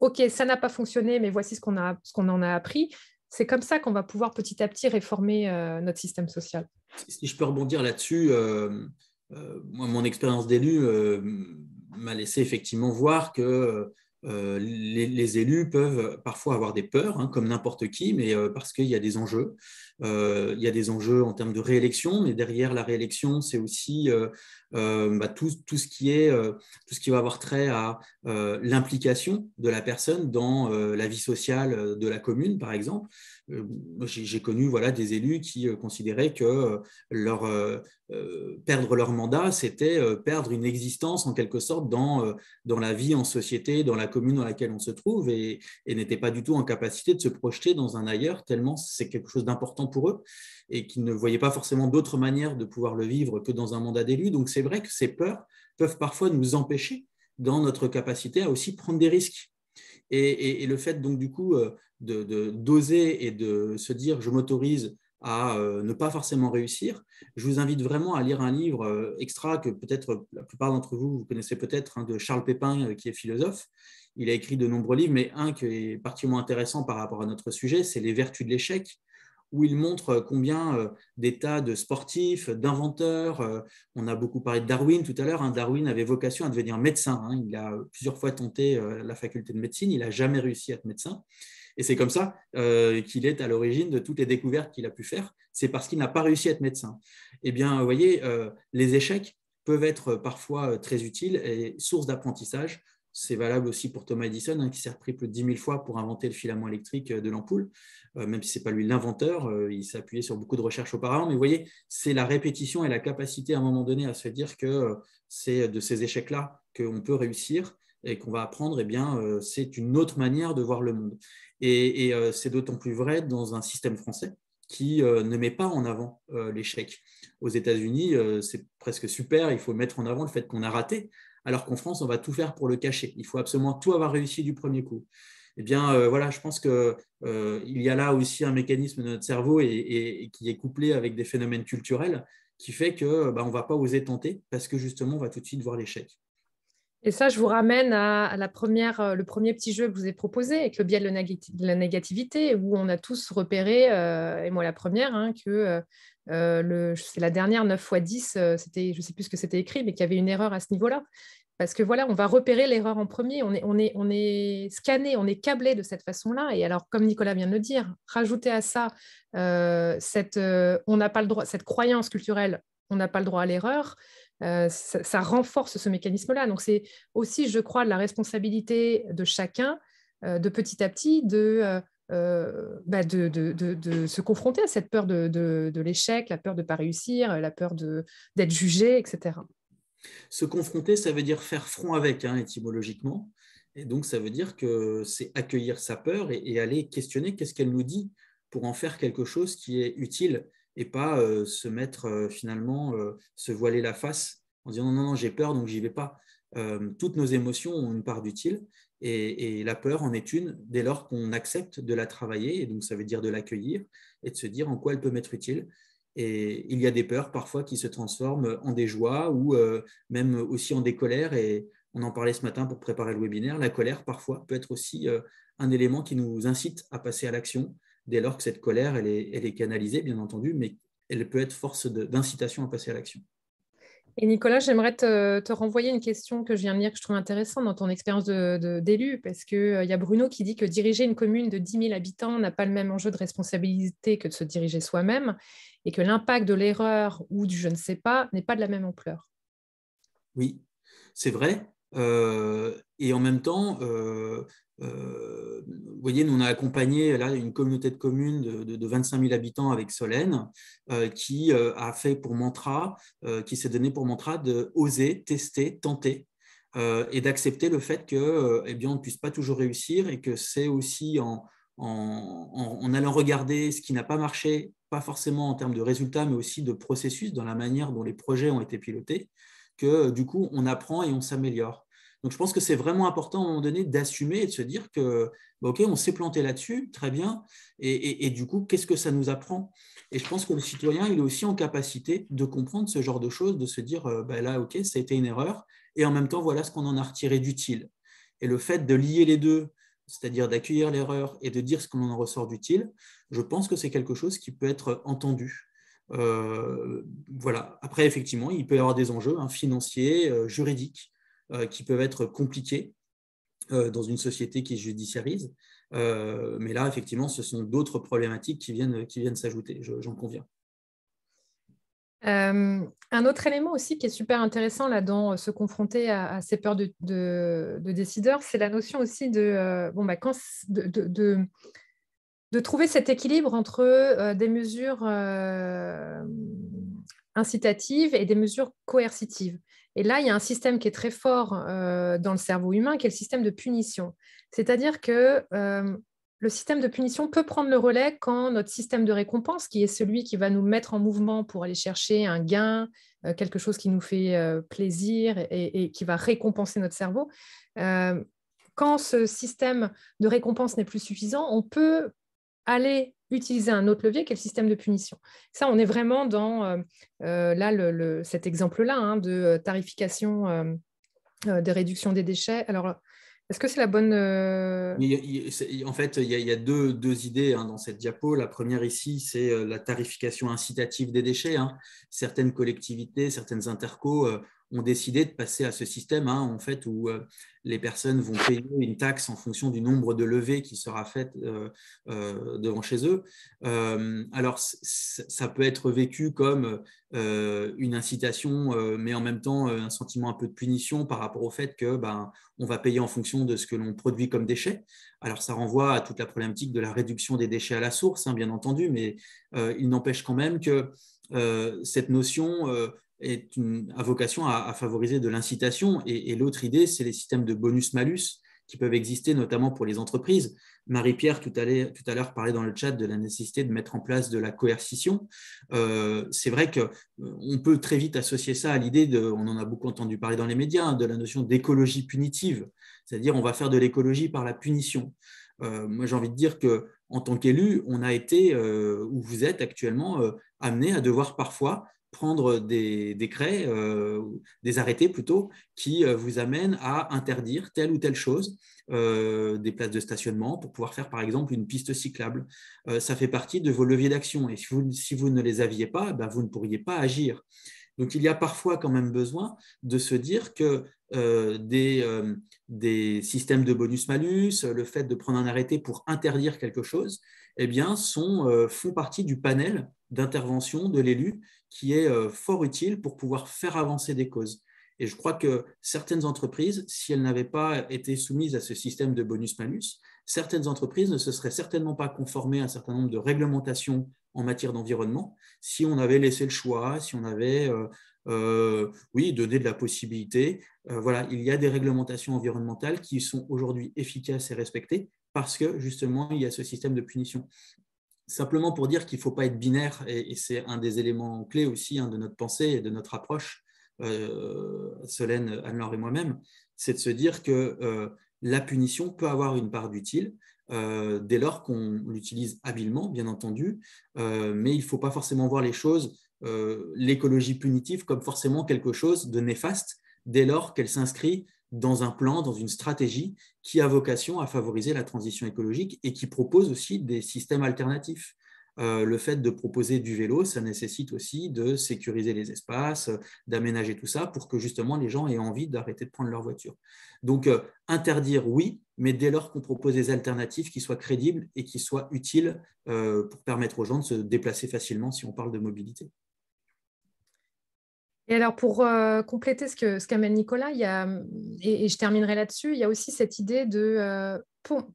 ok, ça n'a pas fonctionné, mais voici ce qu'on, a, ce qu'on en a appris. C'est comme ça qu'on va pouvoir petit à petit réformer notre système social. Si je peux rebondir là-dessus, euh, moi, mon expérience d'élu euh, m'a laissé effectivement voir que euh, les, élus peuvent parfois avoir des peurs, hein, comme n'importe qui, mais parce qu'il y a des enjeux. Euh, il y a des enjeux en termes de réélection, mais derrière la réélection, c'est aussi euh, euh, bah, tout, ce qui est, tout ce qui va avoir trait à l'implication de la personne dans la vie sociale de la commune, par exemple. J'ai connu voilà, des élus qui considéraient que leur, perdre leur mandat, c'était perdre une existence en quelque sorte dans, dans la vie en société, dans la commune dans laquelle on se trouve, et, et n'étaient pas du tout en capacité de se projeter dans un ailleurs, tellement c'est quelque chose d'important pour eux et qui ne voyaient pas forcément d'autres manières de pouvoir le vivre que dans un mandat d'élu. Donc c'est vrai que ces peurs peuvent parfois nous empêcher dans notre capacité à aussi prendre des risques. Et, le fait donc du coup euh, de d'oser et de se dire je m'autorise à euh, ne pas forcément réussir, je vous invite vraiment à lire un livre euh, extra que peut-être la plupart d'entre vous, vous connaissez peut-être, hein, de Charles Pépin, qui est philosophe. Il a écrit de nombreux livres, mais un qui est particulièrement intéressant par rapport à notre sujet, c'est Les vertus de l'échec, où il montre euh, combien euh, d'états de sportifs, d'inventeurs, euh, on a beaucoup parlé de Darwin tout à l'heure, hein. Darwin avait vocation à devenir médecin, hein. il a plusieurs fois tenté la faculté de médecine, il n'a jamais réussi à être médecin, et c'est comme ça qu'il est à l'origine de toutes les découvertes qu'il a pu faire, c'est parce qu'il n'a pas réussi à être médecin. Eh bien, vous voyez, les échecs peuvent être parfois très utiles et source d'apprentissage c'est valable aussi pour Thomas Edison, hein, qui s'est repris plus de 10 000 fois pour inventer le filament électrique euh, de l'ampoule, euh, même si ce n'est pas lui l'inventeur, euh, il s'est appuyé sur beaucoup de recherches auparavant. Mais vous voyez, c'est la répétition et la capacité à un moment donné à se dire que c'est de ces échecs-là qu'on peut réussir et qu'on va apprendre, eh bien, c'est une autre manière de voir le monde. et c'est d'autant plus vrai dans un système français qui ne met pas en avant l'échec. Aux États-Unis, c'est presque super, il faut mettre en avant le fait qu'on a raté, alors qu'en France, on va tout faire pour le cacher. Il faut absolument tout avoir réussi du premier coup. Eh bien, euh, voilà, je pense qu'il euh, y a là aussi un mécanisme de notre cerveau et, qui est couplé avec des phénomènes culturels qui fait que bah, on ne va pas oser tenter parce que justement, on va tout de suite voir l'échec. Et ça, je vous ramène à, la euh, le premier petit jeu que je vous ai proposé avec le biais de la négativité, où on a tous repéré, euh, et moi la première, hein, que euh, c'est la dernière 9 x 10, c'était, je ne sais plus ce que c'était écrit, mais qu'il y avait une erreur à ce niveau-là. Parce que voilà, on va repérer l'erreur en premier, on est, scanné, on est câblé de cette façon-là. Et alors, comme Nicolas vient de le dire, rajouter à ça on pas le droit, cette croyance culturelle, on n'a pas le droit à l'erreur, euh, ça, renforce ce mécanisme-là. Donc c'est aussi, je crois, de la responsabilité de chacun, euh, de petit à petit, euh, bah, de, de, se confronter à cette peur de, l'échec, la peur de ne pas réussir, la peur d'être jugé, etc. Se confronter, ça veut dire faire front avec, hein, étymologiquement. Et donc, ça veut dire que c'est accueillir sa peur et, et aller questionner qu'est-ce qu'elle nous dit pour en faire quelque chose qui est utile et pas euh, se mettre euh, finalement, euh, se voiler la face en disant non, non, j'ai peur, donc j'y vais pas. toutes nos émotions ont une part d'utile et, et, la peur en est une dès lors qu'on accepte de la travailler, et donc ça veut dire de l'accueillir et de se dire en quoi elle peut m'être utile. Et il y a des peurs parfois qui se transforment en des joies ou même aussi en des colères. Et on en parlait ce matin pour préparer le webinaire. La colère parfois peut être aussi un élément qui nous incite à passer à l'action dès lors que cette colère, elle est, canalisée, bien entendu, mais elle peut être force d'incitation à passer à l'action. Et Nicolas, j'aimerais te, renvoyer une question que je viens de lire que je trouve intéressante dans ton expérience d'élu, de, d'élu parce qu'il euh, y a Bruno qui dit que diriger une commune de 10 000 habitants n'a pas le même enjeu de responsabilité que de se diriger soi-même, et que l'impact de l'erreur ou du je ne sais pas n'est pas de la même ampleur. Oui, c'est vrai. Euh, et en même temps, euh, euh, vous voyez, nous, on a accompagné là, une communauté de communes de, 25 000 habitants avec Solène, euh, qui euh, a fait pour mantra, qui s'est donné pour mantra de oser, tester, tenter. et d'accepter le fait que, eh bien, ne puisse pas toujours réussir et que c'est aussi en allant regarder ce qui n'a pas marché, pas forcément en termes de résultats, mais aussi de processus dans la manière dont les projets ont été pilotés, que du coup, on apprend et on s'améliore. Donc je pense que c'est vraiment important à un moment donné d'assumer et de se dire que, bah, OK, on s'est planté là-dessus, très bien, et, du coup, qu'est-ce que ça nous apprend Et je pense que le citoyen, il est aussi en capacité de comprendre ce genre de choses, de se dire, euh, bah, là, OK, ça a été une erreur, et en même temps, voilà ce qu'on en a retiré d'utile. Et le fait de lier les deux, c'est-à-dire d'accueillir l'erreur et de dire ce qu'on en ressort d'utile, je pense que c'est quelque chose qui peut être entendu. Euh, voilà. Après, effectivement, il peut y avoir des enjeux hein, financiers, euh, juridiques, euh, qui peuvent être compliquées euh, dans une société qui judiciarise. Euh, mais là, effectivement, ce sont d'autres problématiques qui viennent, qui viennent s'ajouter, j'en conviens. un autre élément aussi qui est super intéressant là dans se confronter à, ces peurs de, décideurs, c'est la notion aussi de, bon, bah, quand, de, de, trouver cet équilibre entre des mesures incitatives et des mesures coercitives. Et là, il y a un système qui est très fort euh, dans le cerveau humain, qui est le système de punition. C'est-à-dire que euh, le système de punition peut prendre le relais quand notre système de récompense, qui est celui qui va nous mettre en mouvement pour aller chercher un gain, euh, quelque chose qui nous fait plaisir et, qui va récompenser notre cerveau, quand ce système de récompense n'est plus suffisant, on peut aller utiliser un autre levier qui le système de punition. Ça, on est vraiment dans euh, euh, là, le, cet exemple-là hein, de euh, tarification, des réductions des déchets. Alors, est-ce que c'est la bonne. en fait, il y a, deux, deux idées hein, dans cette diapo. La première ici, c'est la tarification incitative des déchets. Hein. Certaines collectivités, certaines intercos ont décidé de passer à ce système hein, en fait, où euh, les personnes vont payer une taxe en fonction du nombre de levées qui sera faite euh, euh, devant chez eux. alors, ça peut être vécu comme une incitation, mais en même temps un sentiment un peu de punition par rapport au fait que ben, on va payer en fonction de ce que l'on produit comme déchets. Alors, ça renvoie à toute la problématique de la réduction des déchets à la source, hein, bien entendu, mais il n'empêche quand même que cette notion est une, vocation à, favoriser de l'incitation. Et, l'autre idée, c'est les systèmes de bonus-malus qui peuvent exister, notamment pour les entreprises. Marie-Pierre, tout à l'heure, parlait dans le chat de la nécessité de mettre en place de la coercition. Euh, c'est vrai qu'on euh, peut très vite associer ça à l'idée, de, on en a beaucoup entendu parler dans les médias, hein, de la notion d'écologie punitive, c'est-à-dire on va faire de l'écologie par la punition. Euh, moi, j'ai envie de dire que en tant qu'élu, on a été, ou vous êtes actuellement, amené à devoir parfois prendre des décrets, euh, des arrêtés plutôt, qui euh, vous amènent à interdire telle ou telle chose, euh, des places de stationnement, pour pouvoir faire par exemple une piste cyclable. ça fait partie de vos leviers d'action. Et si vous, ne les aviez pas, eh ben, vous ne pourriez pas agir. Donc il y a parfois quand même besoin de se dire que des, systèmes de bonus-malus, le fait de prendre un arrêté pour interdire quelque chose, eh bien, sont, font partie du panel d'intervention de l'élu qui est euh, fort utile pour pouvoir faire avancer des causes. Et je crois que certaines entreprises, si elles n'avaient pas été soumises à ce système de bonus-malus, certaines entreprises ne se seraient certainement pas conformées à un certain nombre de réglementations en matière d'environnement si on avait laissé le choix, si on avait, euh, euh, oui, donné de la possibilité. voilà, il y a des réglementations environnementales qui sont aujourd'hui efficaces et respectées parce que justement, il y a ce système de punition. Simplement pour dire qu'il ne faut pas être binaire, et, c'est un des éléments clés aussi hein, de notre pensée et de notre approche, euh, Solène, Anne-Laure et moi-même, c'est de se dire que euh, la punition peut avoir une part d'utile. Euh, dès lors qu'on l'utilise habilement, bien entendu, mais il ne faut pas forcément voir les choses, l'écologie punitive, comme forcément quelque chose de néfaste, dès lors qu'elle s'inscrit dans un plan, dans une stratégie qui a vocation à favoriser la transition écologique et qui propose aussi des systèmes alternatifs. Euh, le fait de proposer du vélo, ça nécessite aussi de sécuriser les espaces, d'aménager tout ça pour que justement les gens aient envie d'arrêter de prendre leur voiture. Donc euh, interdire, oui, mais dès lors qu'on propose des alternatives qui soient crédibles et qui soient utiles euh, pour permettre aux gens de se déplacer facilement si on parle de mobilité. Et alors, pour euh, compléter ce qu'amène ce Nicolas, il y et, je terminerai là-dessus, il y a aussi cette idée de, euh,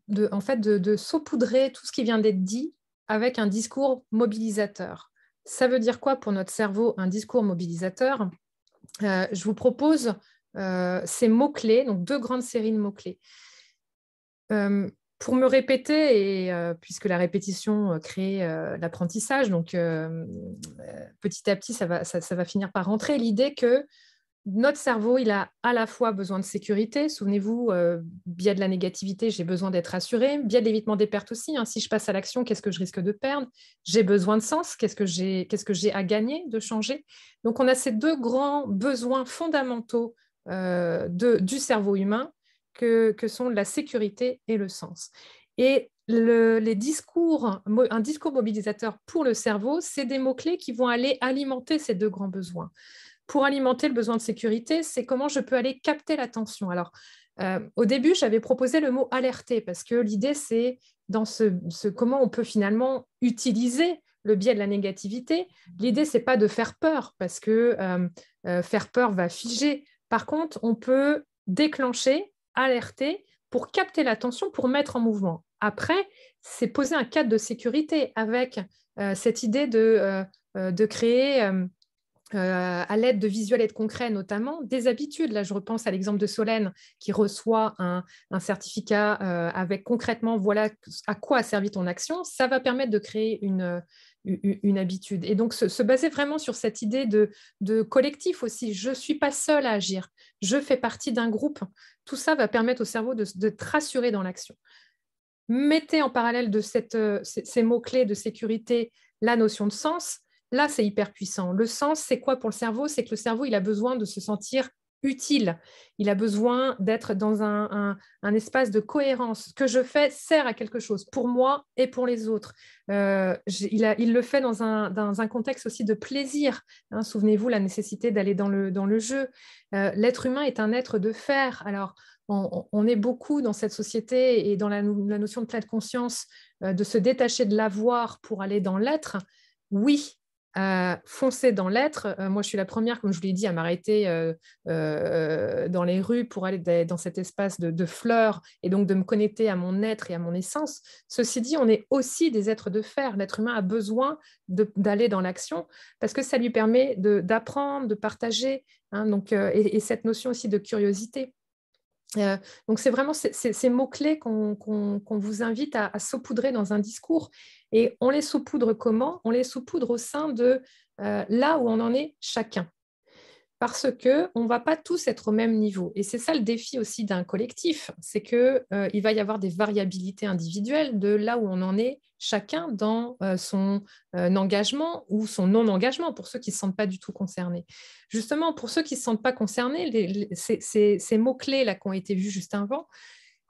de en fait, de, saupoudrer tout ce qui vient d'être dit avec un discours mobilisateur. Ça veut dire quoi pour notre cerveau un discours mobilisateur euh, Je vous propose ces mots-clés, donc deux grandes séries de mots-clés pour me répéter, et euh, puisque la répétition euh, crée euh, l'apprentissage, donc petit à petit, ça va, ça, va finir par rentrer l'idée que notre cerveau, il a à la fois besoin de sécurité, souvenez-vous, via de la négativité, j'ai besoin d'être assuré, bien de l'évitement des pertes aussi, hein. si je passe à l'action, qu'est-ce que je risque de perdre J'ai besoin de sens, qu'est-ce que j'ai que à gagner de changer Donc on a ces deux grands besoins fondamentaux du cerveau humain que, sont la sécurité et le sens. Et les discours, un discours mobilisateur pour le cerveau, c'est des mots-clés qui vont aller alimenter ces deux grands besoins. Pour alimenter le besoin de sécurité, c'est comment je peux aller capter l'attention. Alors, euh, au début, j'avais proposé le mot alerter parce que l'idée, c'est dans ce, comment on peut finalement utiliser le biais de la négativité. L'idée, c'est pas de faire peur parce que euh, euh, faire peur va figer. Par contre, on peut déclencher alerter, pour capter l'attention, pour mettre en mouvement. Après, c'est poser un cadre de sécurité avec euh, cette idée de, euh, euh, créer, à l'aide de visuels et de concrets notamment, des habitudes. Là, je repense à l'exemple de Solène qui reçoit un, certificat avec concrètement voilà à quoi a servi ton action. Ça va permettre de créer une, habitude. Et donc, se, baser vraiment sur cette idée de, de collectif aussi. Je ne suis pas seule à agir, je fais partie d'un groupe. Tout ça va permettre au cerveau de, de rassurer dans l'action. Mettez en parallèle de euh, ces mots-clés de sécurité la notion de sens. Là, c'est hyper puissant. Le sens, c'est quoi pour le cerveau C'est que le cerveau, il a besoin de se sentir utile. Il a besoin d'être dans un, espace de cohérence. Ce que je fais sert à quelque chose pour moi et pour les autres. Euh, il, le fait dans un, contexte aussi de plaisir. Hein. Souvenez-vous la nécessité d'aller dans le, jeu. Euh, l'être humain est un être de faire. Alors, on, est beaucoup dans cette société et dans la, notion de pleine conscience, euh, de se détacher de l'avoir pour aller dans l'être. Oui, foncer dans l'être. Euh, moi, je suis la première, comme je vous l'ai dit, à m'arrêter euh, euh, dans les rues pour aller dans cet espace de, fleurs et donc de me connecter à mon être et à mon essence. Ceci dit, on est aussi des êtres de fer. L'être humain a besoin d'aller dans l'action parce que ça lui permet d'apprendre, de, partager. Hein, donc, et, et, cette notion aussi de curiosité. Euh, donc c'est vraiment ces, mots-clés qu'on vous invite à, saupoudrer dans un discours. Et on les saupoudre comment On les saupoudre au sein de euh, là où on en est chacun parce que on va pas tous être au même niveau. Et c'est ça le défi aussi d'un collectif, c'est que euh, il va y avoir des variabilités individuelles de là où on en est chacun dans euh, son euh, engagement ou son non-engagement pour ceux qui ne se sentent pas du tout concernés. Justement, pour ceux qui ne se sentent pas concernés, ces, mots-clés là qui ont été vus juste avant,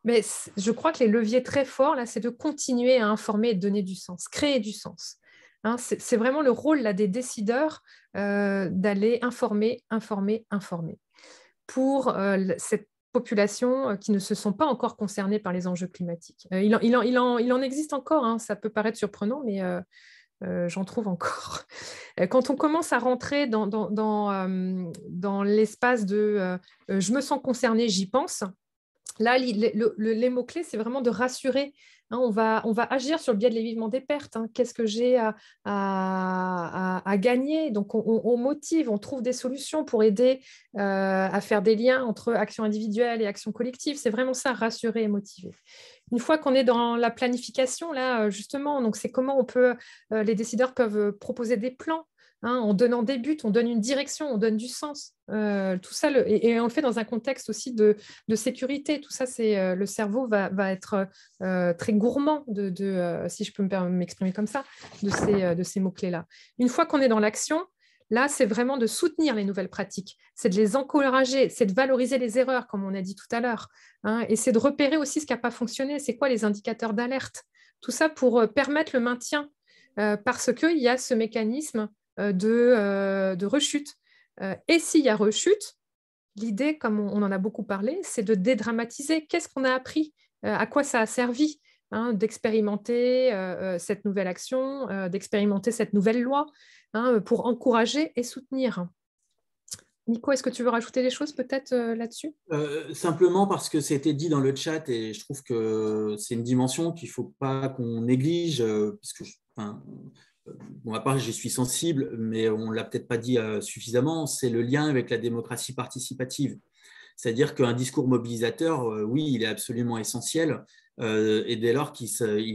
mais je crois que les leviers très forts là, c'est de continuer à informer et donner du sens, créer du sens. Hein, c'est vraiment le rôle là, des décideurs euh, d'aller informer, informer, informer. Pour euh, cette population euh, qui ne se sont pas encore concernée par les enjeux climatiques. il, en, existe encore, hein, ça peut paraître surprenant, mais j'en trouve encore. Quand on commence à rentrer dans, l'espace de je me sens concerné, j'y pense », là, les mots-clés, c'est vraiment de rassurer Hein, on, va, on va agir sur le biais de l'évitement des pertes. Hein. Qu'est-ce que j'ai à, gagner Donc, on, motive, on trouve des solutions pour aider euh, à faire des liens entre action individuelle et action collective. C'est vraiment ça, rassurer et motiver. Une fois qu'on est dans la planification, là, euh, justement, donc c'est comment on peut, euh, les décideurs peuvent proposer des plans Hein, on des buts, on donne une direction, on donne du sens. Euh, tout ça, et, on le fait dans un contexte aussi de, sécurité. Tout ça, c'est euh, le cerveau va, être euh, très gourmand, de, si je peux m'exprimer comme ça, de ces, mots-clés-là. Une fois qu'on est dans l'action, Là, c'est vraiment de soutenir les nouvelles pratiques, c'est de les encourager, c'est de valoriser les erreurs, comme on a dit tout à l'heure, hein, et c'est de repérer aussi ce qui n'a pas fonctionné, c'est quoi les indicateurs d'alerte. Tout ça pour permettre le maintien, parce qu'il y a ce mécanisme euh, euh, de, rechute. Euh, et s'il y a rechute, l'idée, comme on, en a beaucoup parlé, c'est de dédramatiser. Qu'est-ce qu'on a appris À quoi ça a servi hein, d'expérimenter cette nouvelle action, d'expérimenter cette nouvelle loi, hein, pour encourager et soutenir. Nico, est-ce que tu veux rajouter des choses peut-être là-dessus Simplement parce que c'était dit dans le chat et je trouve que c'est une dimension qu'il ne faut pas qu'on néglige, puisque Bon, à part, j'y suis sensible, mais on ne l'a peut-être pas dit euh, suffisamment, c'est le lien avec la démocratie participative. C'est-à-dire qu'un discours mobilisateur, euh, oui, il est absolument essentiel, euh, et dès lors qu'il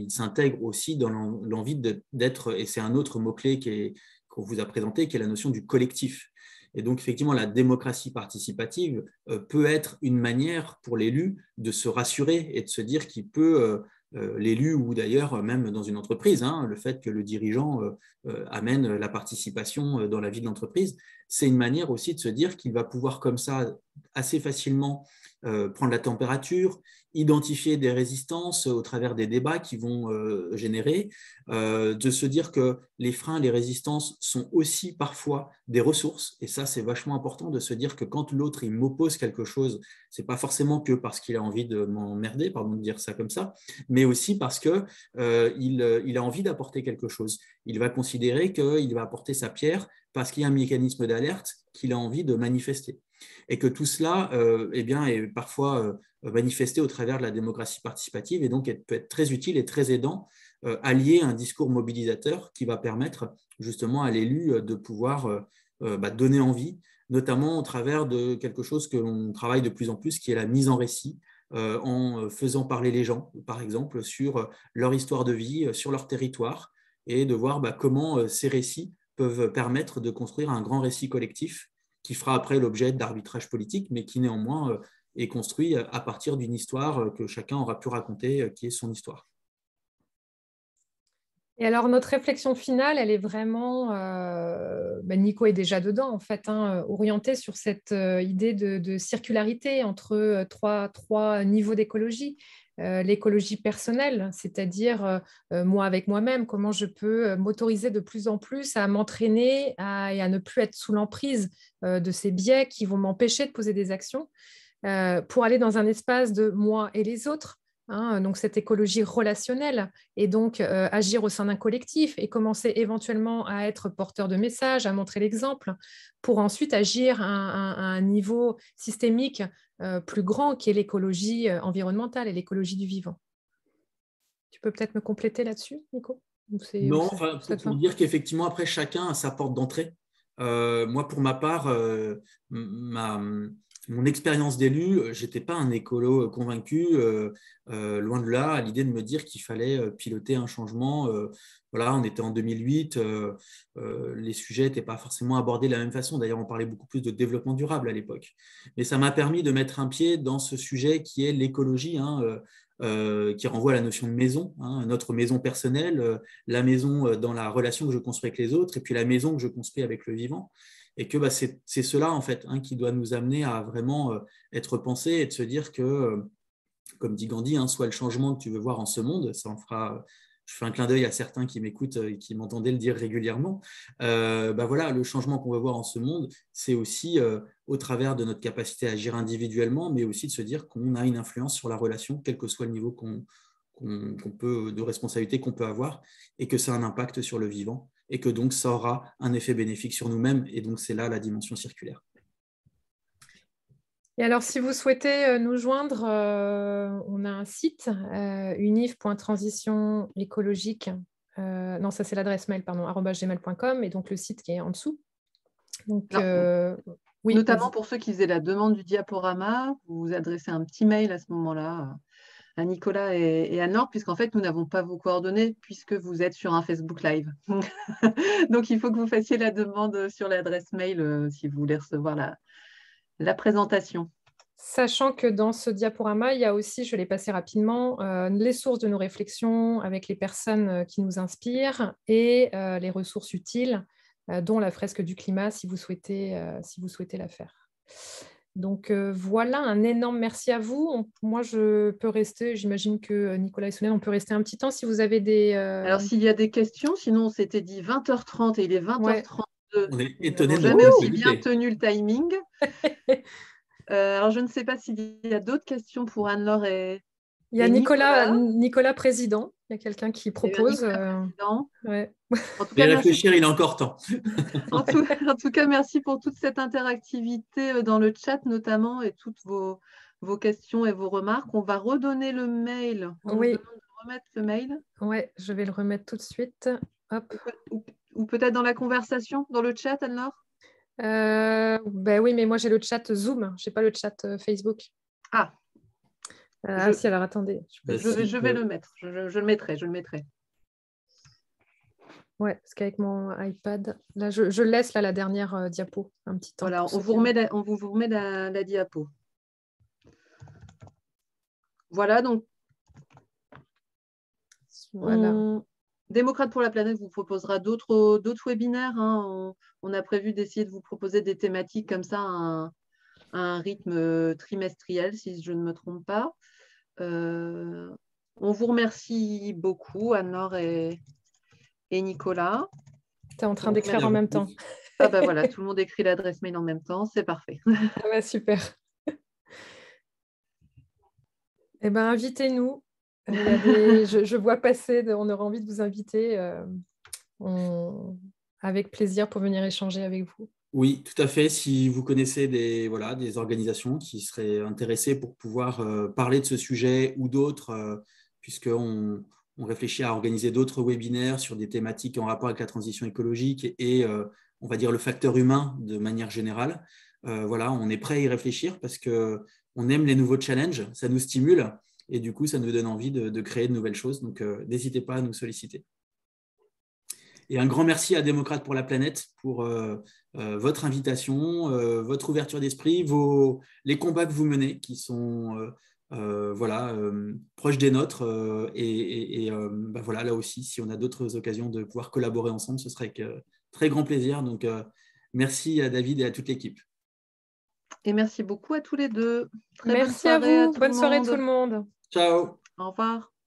s'intègre aussi dans l'envie d'être, et c'est un autre mot-clé qu'on vous a présenté, qui est la notion du collectif. Et donc, effectivement, la démocratie participative peut être une manière pour l'élu de se rassurer et de se dire qu'il peut euh, l'élu ou d'ailleurs euh, même dans une entreprise, hein, le fait que le dirigeant euh, amène la participation dans la vie de l'entreprise, c'est une manière aussi de se dire qu'il va pouvoir comme ça assez facilement euh, prendre la température, identifier des résistances au travers des débats qui vont euh, générer, euh, de se dire que les freins, les résistances sont aussi parfois des ressources. Et ça, c'est vachement important de se dire que quand l'autre il m'oppose quelque chose, c'est pas forcément que parce qu'il a envie de m'emmerder, pardon de dire ça comme ça, mais aussi parce que il, a envie d'apporter quelque chose. Il va considérer qu'il va apporter sa pierre parce qu'il y a un mécanisme d'alerte qu'il a envie de manifester. Et que tout cela euh, eh bien, est parfois euh, manifesté au travers de la démocratie participative et donc elle peut être très utile et très aidant à euh, lier un discours mobilisateur qui va permettre justement à l'élu de pouvoir bah, donner envie, notamment au travers de quelque chose que l'on travaille de plus en plus, qui est la mise en récit, en faisant parler les gens, par exemple, sur leur histoire de vie, sur leur territoire, et de voir bah, comment ces récits peuvent permettre de construire un grand récit collectif qui fera après l'objet d'arbitrage politique, mais qui néanmoins euh, est construit euh, à partir d'une histoire euh, que chacun aura pu raconter, qui est son histoire. Et alors notre réflexion finale, elle est vraiment, ben, Nico est déjà dedans en fait, hein, orientée sur cette idée de, de, circularité entre trois, trois niveaux d'écologie. Euh, l'écologie personnelle, c'est-à-dire euh, euh, moi avec moi-même, comment je peux m'autoriser de plus en plus à m'entraîner et à ne plus être sous l'emprise de ces biais qui vont m'empêcher de poser des actions pour aller dans un espace de moi et les autres, Hein, donc cette écologie relationnelle et donc euh, agir au sein d'un collectif et commencer éventuellement à être porteur de messages, à montrer l'exemple, pour ensuite agir à, un niveau systémique euh, plus grand qui est l'écologie euh, environnementale et l'écologie du vivant. Tu peux peut-être me compléter là-dessus, Nico Non, enfin, pour, pour dire qu'effectivement, après, chacun a sa porte d'entrée. moi, pour ma part, ma, mon expérience d'élu, euh, j'étais pas un écolo euh, convaincu, euh, loin de là, à l'idée de me dire qu'il fallait piloter un changement. voilà, on était en 2008, les sujets n'étaient pas forcément abordés de la même façon. D'ailleurs, on parlait beaucoup plus de développement durable à l'époque. Mais ça m'a permis de mettre un pied dans ce sujet qui est l'écologie. Hein, qui renvoie à la notion de maison, notre hein, maison personnelle, la maison dans la relation que je construis avec les autres, et puis la maison que je construis avec le vivant et que bah, c'est cela en fait hein, qui doit nous amener à vraiment euh, être pensé et de se dire que, euh, comme dit Gandhi, hein, soit le changement que tu veux voir en ce monde, ça en fera. Euh, je fais un clin d'œil à certains qui m'écoutent et qui m'entendaient le dire régulièrement. bah voilà, le changement qu'on va voir en ce monde, c'est aussi au travers de notre capacité à agir individuellement, mais aussi de se dire qu'on a une influence sur la relation, quel que soit le niveau qu'on peut de responsabilité qu'on peut avoir, et que ça a un impact sur le vivant et que donc ça aura un effet bénéfique sur nous-mêmes. Et donc c'est là la dimension circulaire. Et alors, si vous souhaitez euh, nous joindre, euh, on a un site, euh, unif.transitionécologique. Euh, non, ça c'est l'adresse mail, pardon, gmail.com, et donc le site qui est en dessous. Donc, Notamment pour ceux qui faisaient la demande du diaporama, vous vous adressez un petit mail à ce moment-là à Nicolas et, et à Nord, puisqu'en fait, nous n'avons pas vos coordonnées, puisque vous êtes sur un Facebook Live. Donc, il faut que vous fassiez la demande sur l'adresse mail euh, si vous voulez recevoir la, présentation. Sachant que dans ce diaporama, il y a aussi, je l'ai passé rapidement, euh, les sources de nos réflexions avec les personnes euh, qui nous inspirent et les ressources utiles, dont la fresque du climat si vous souhaitez, si vous souhaitez la faire. Donc euh, voilà, un énorme merci à vous. moi, je peux rester, j'imagine que euh, Nicolas et Solène, on peut rester un petit temps si vous avez des... Euh, alors s'il y a des questions, sinon on s'était dit 20h30 et il est 20 h 32 On est jamais aussi bien tenu le timing. alors je ne sais pas s'il y a d'autres questions pour Anne-Laure et, il y a Nicolas, Nicolas, Président, il y a quelqu'un qui propose. Euh, il réfléchir, il est encore temps. en, tout, cas, merci pour toute cette interactivité euh, dans le chat notamment et toutes vos, questions et vos remarques. On va redonner le mail. On oui. remettre le mail. Oui, je vais le remettre tout de suite. Ou, peut-être dans la conversation, dans le chat, Anne-Laure euh, ben oui, mais moi j'ai le chat Zoom, je n'ai pas le chat Facebook. Ah, euh, ah si, alors attendez. Je, bah, vais le mettre. Je, le mettrai, je le mettrai. Ouais, parce qu'avec mon iPad, là, je, laisse là, la dernière euh, diapo un petit temps. Voilà, on vous, remet la, on la, diapo. Voilà, donc. Voilà. Démocrate pour la planète vous proposera d'autres webinaires. Hein. On, a prévu d'essayer de vous proposer des thématiques comme ça, un, un rythme euh, trimestriel, si je ne me trompe pas. Euh, on vous remercie beaucoup, Anne-Laure et, Nicolas. Tu es en train d'écrire en même temps. Ah bah voilà, tout le monde écrit l'adresse mail en même temps, c'est parfait. Ah bah, super. Eh ben, invitez-nous. Je, vois passer, on aura envie de vous inviter. Euh, avec plaisir pour venir échanger avec vous. Oui, tout à fait. Si vous connaissez des, voilà, des organisations qui seraient intéressées pour pouvoir euh, parler de ce sujet ou d'autres, euh, puisqu'on on réfléchit à organiser d'autres webinaires sur des thématiques en rapport avec la transition écologique et, euh, on va dire, le facteur humain de manière générale, voilà, on est prêt à y réfléchir parce qu'on aime les nouveaux challenges, ça nous stimule et du coup, ça nous donne envie de créer de nouvelles choses. Donc, n'hésitez pas à nous solliciter. Et un grand merci à Démocrate pour la planète pour euh, euh, votre invitation, euh, votre ouverture d'esprit, les combats que vous menez qui sont voilà, proches des nôtres. et, bah voilà, là aussi, si on a d'autres occasions de pouvoir collaborer ensemble, ce serait avec très grand plaisir. Donc, merci à David et à toute l'équipe. Et merci beaucoup à tous les deux. merci à vous. bonne soirée tout le monde. Ciao. Au revoir.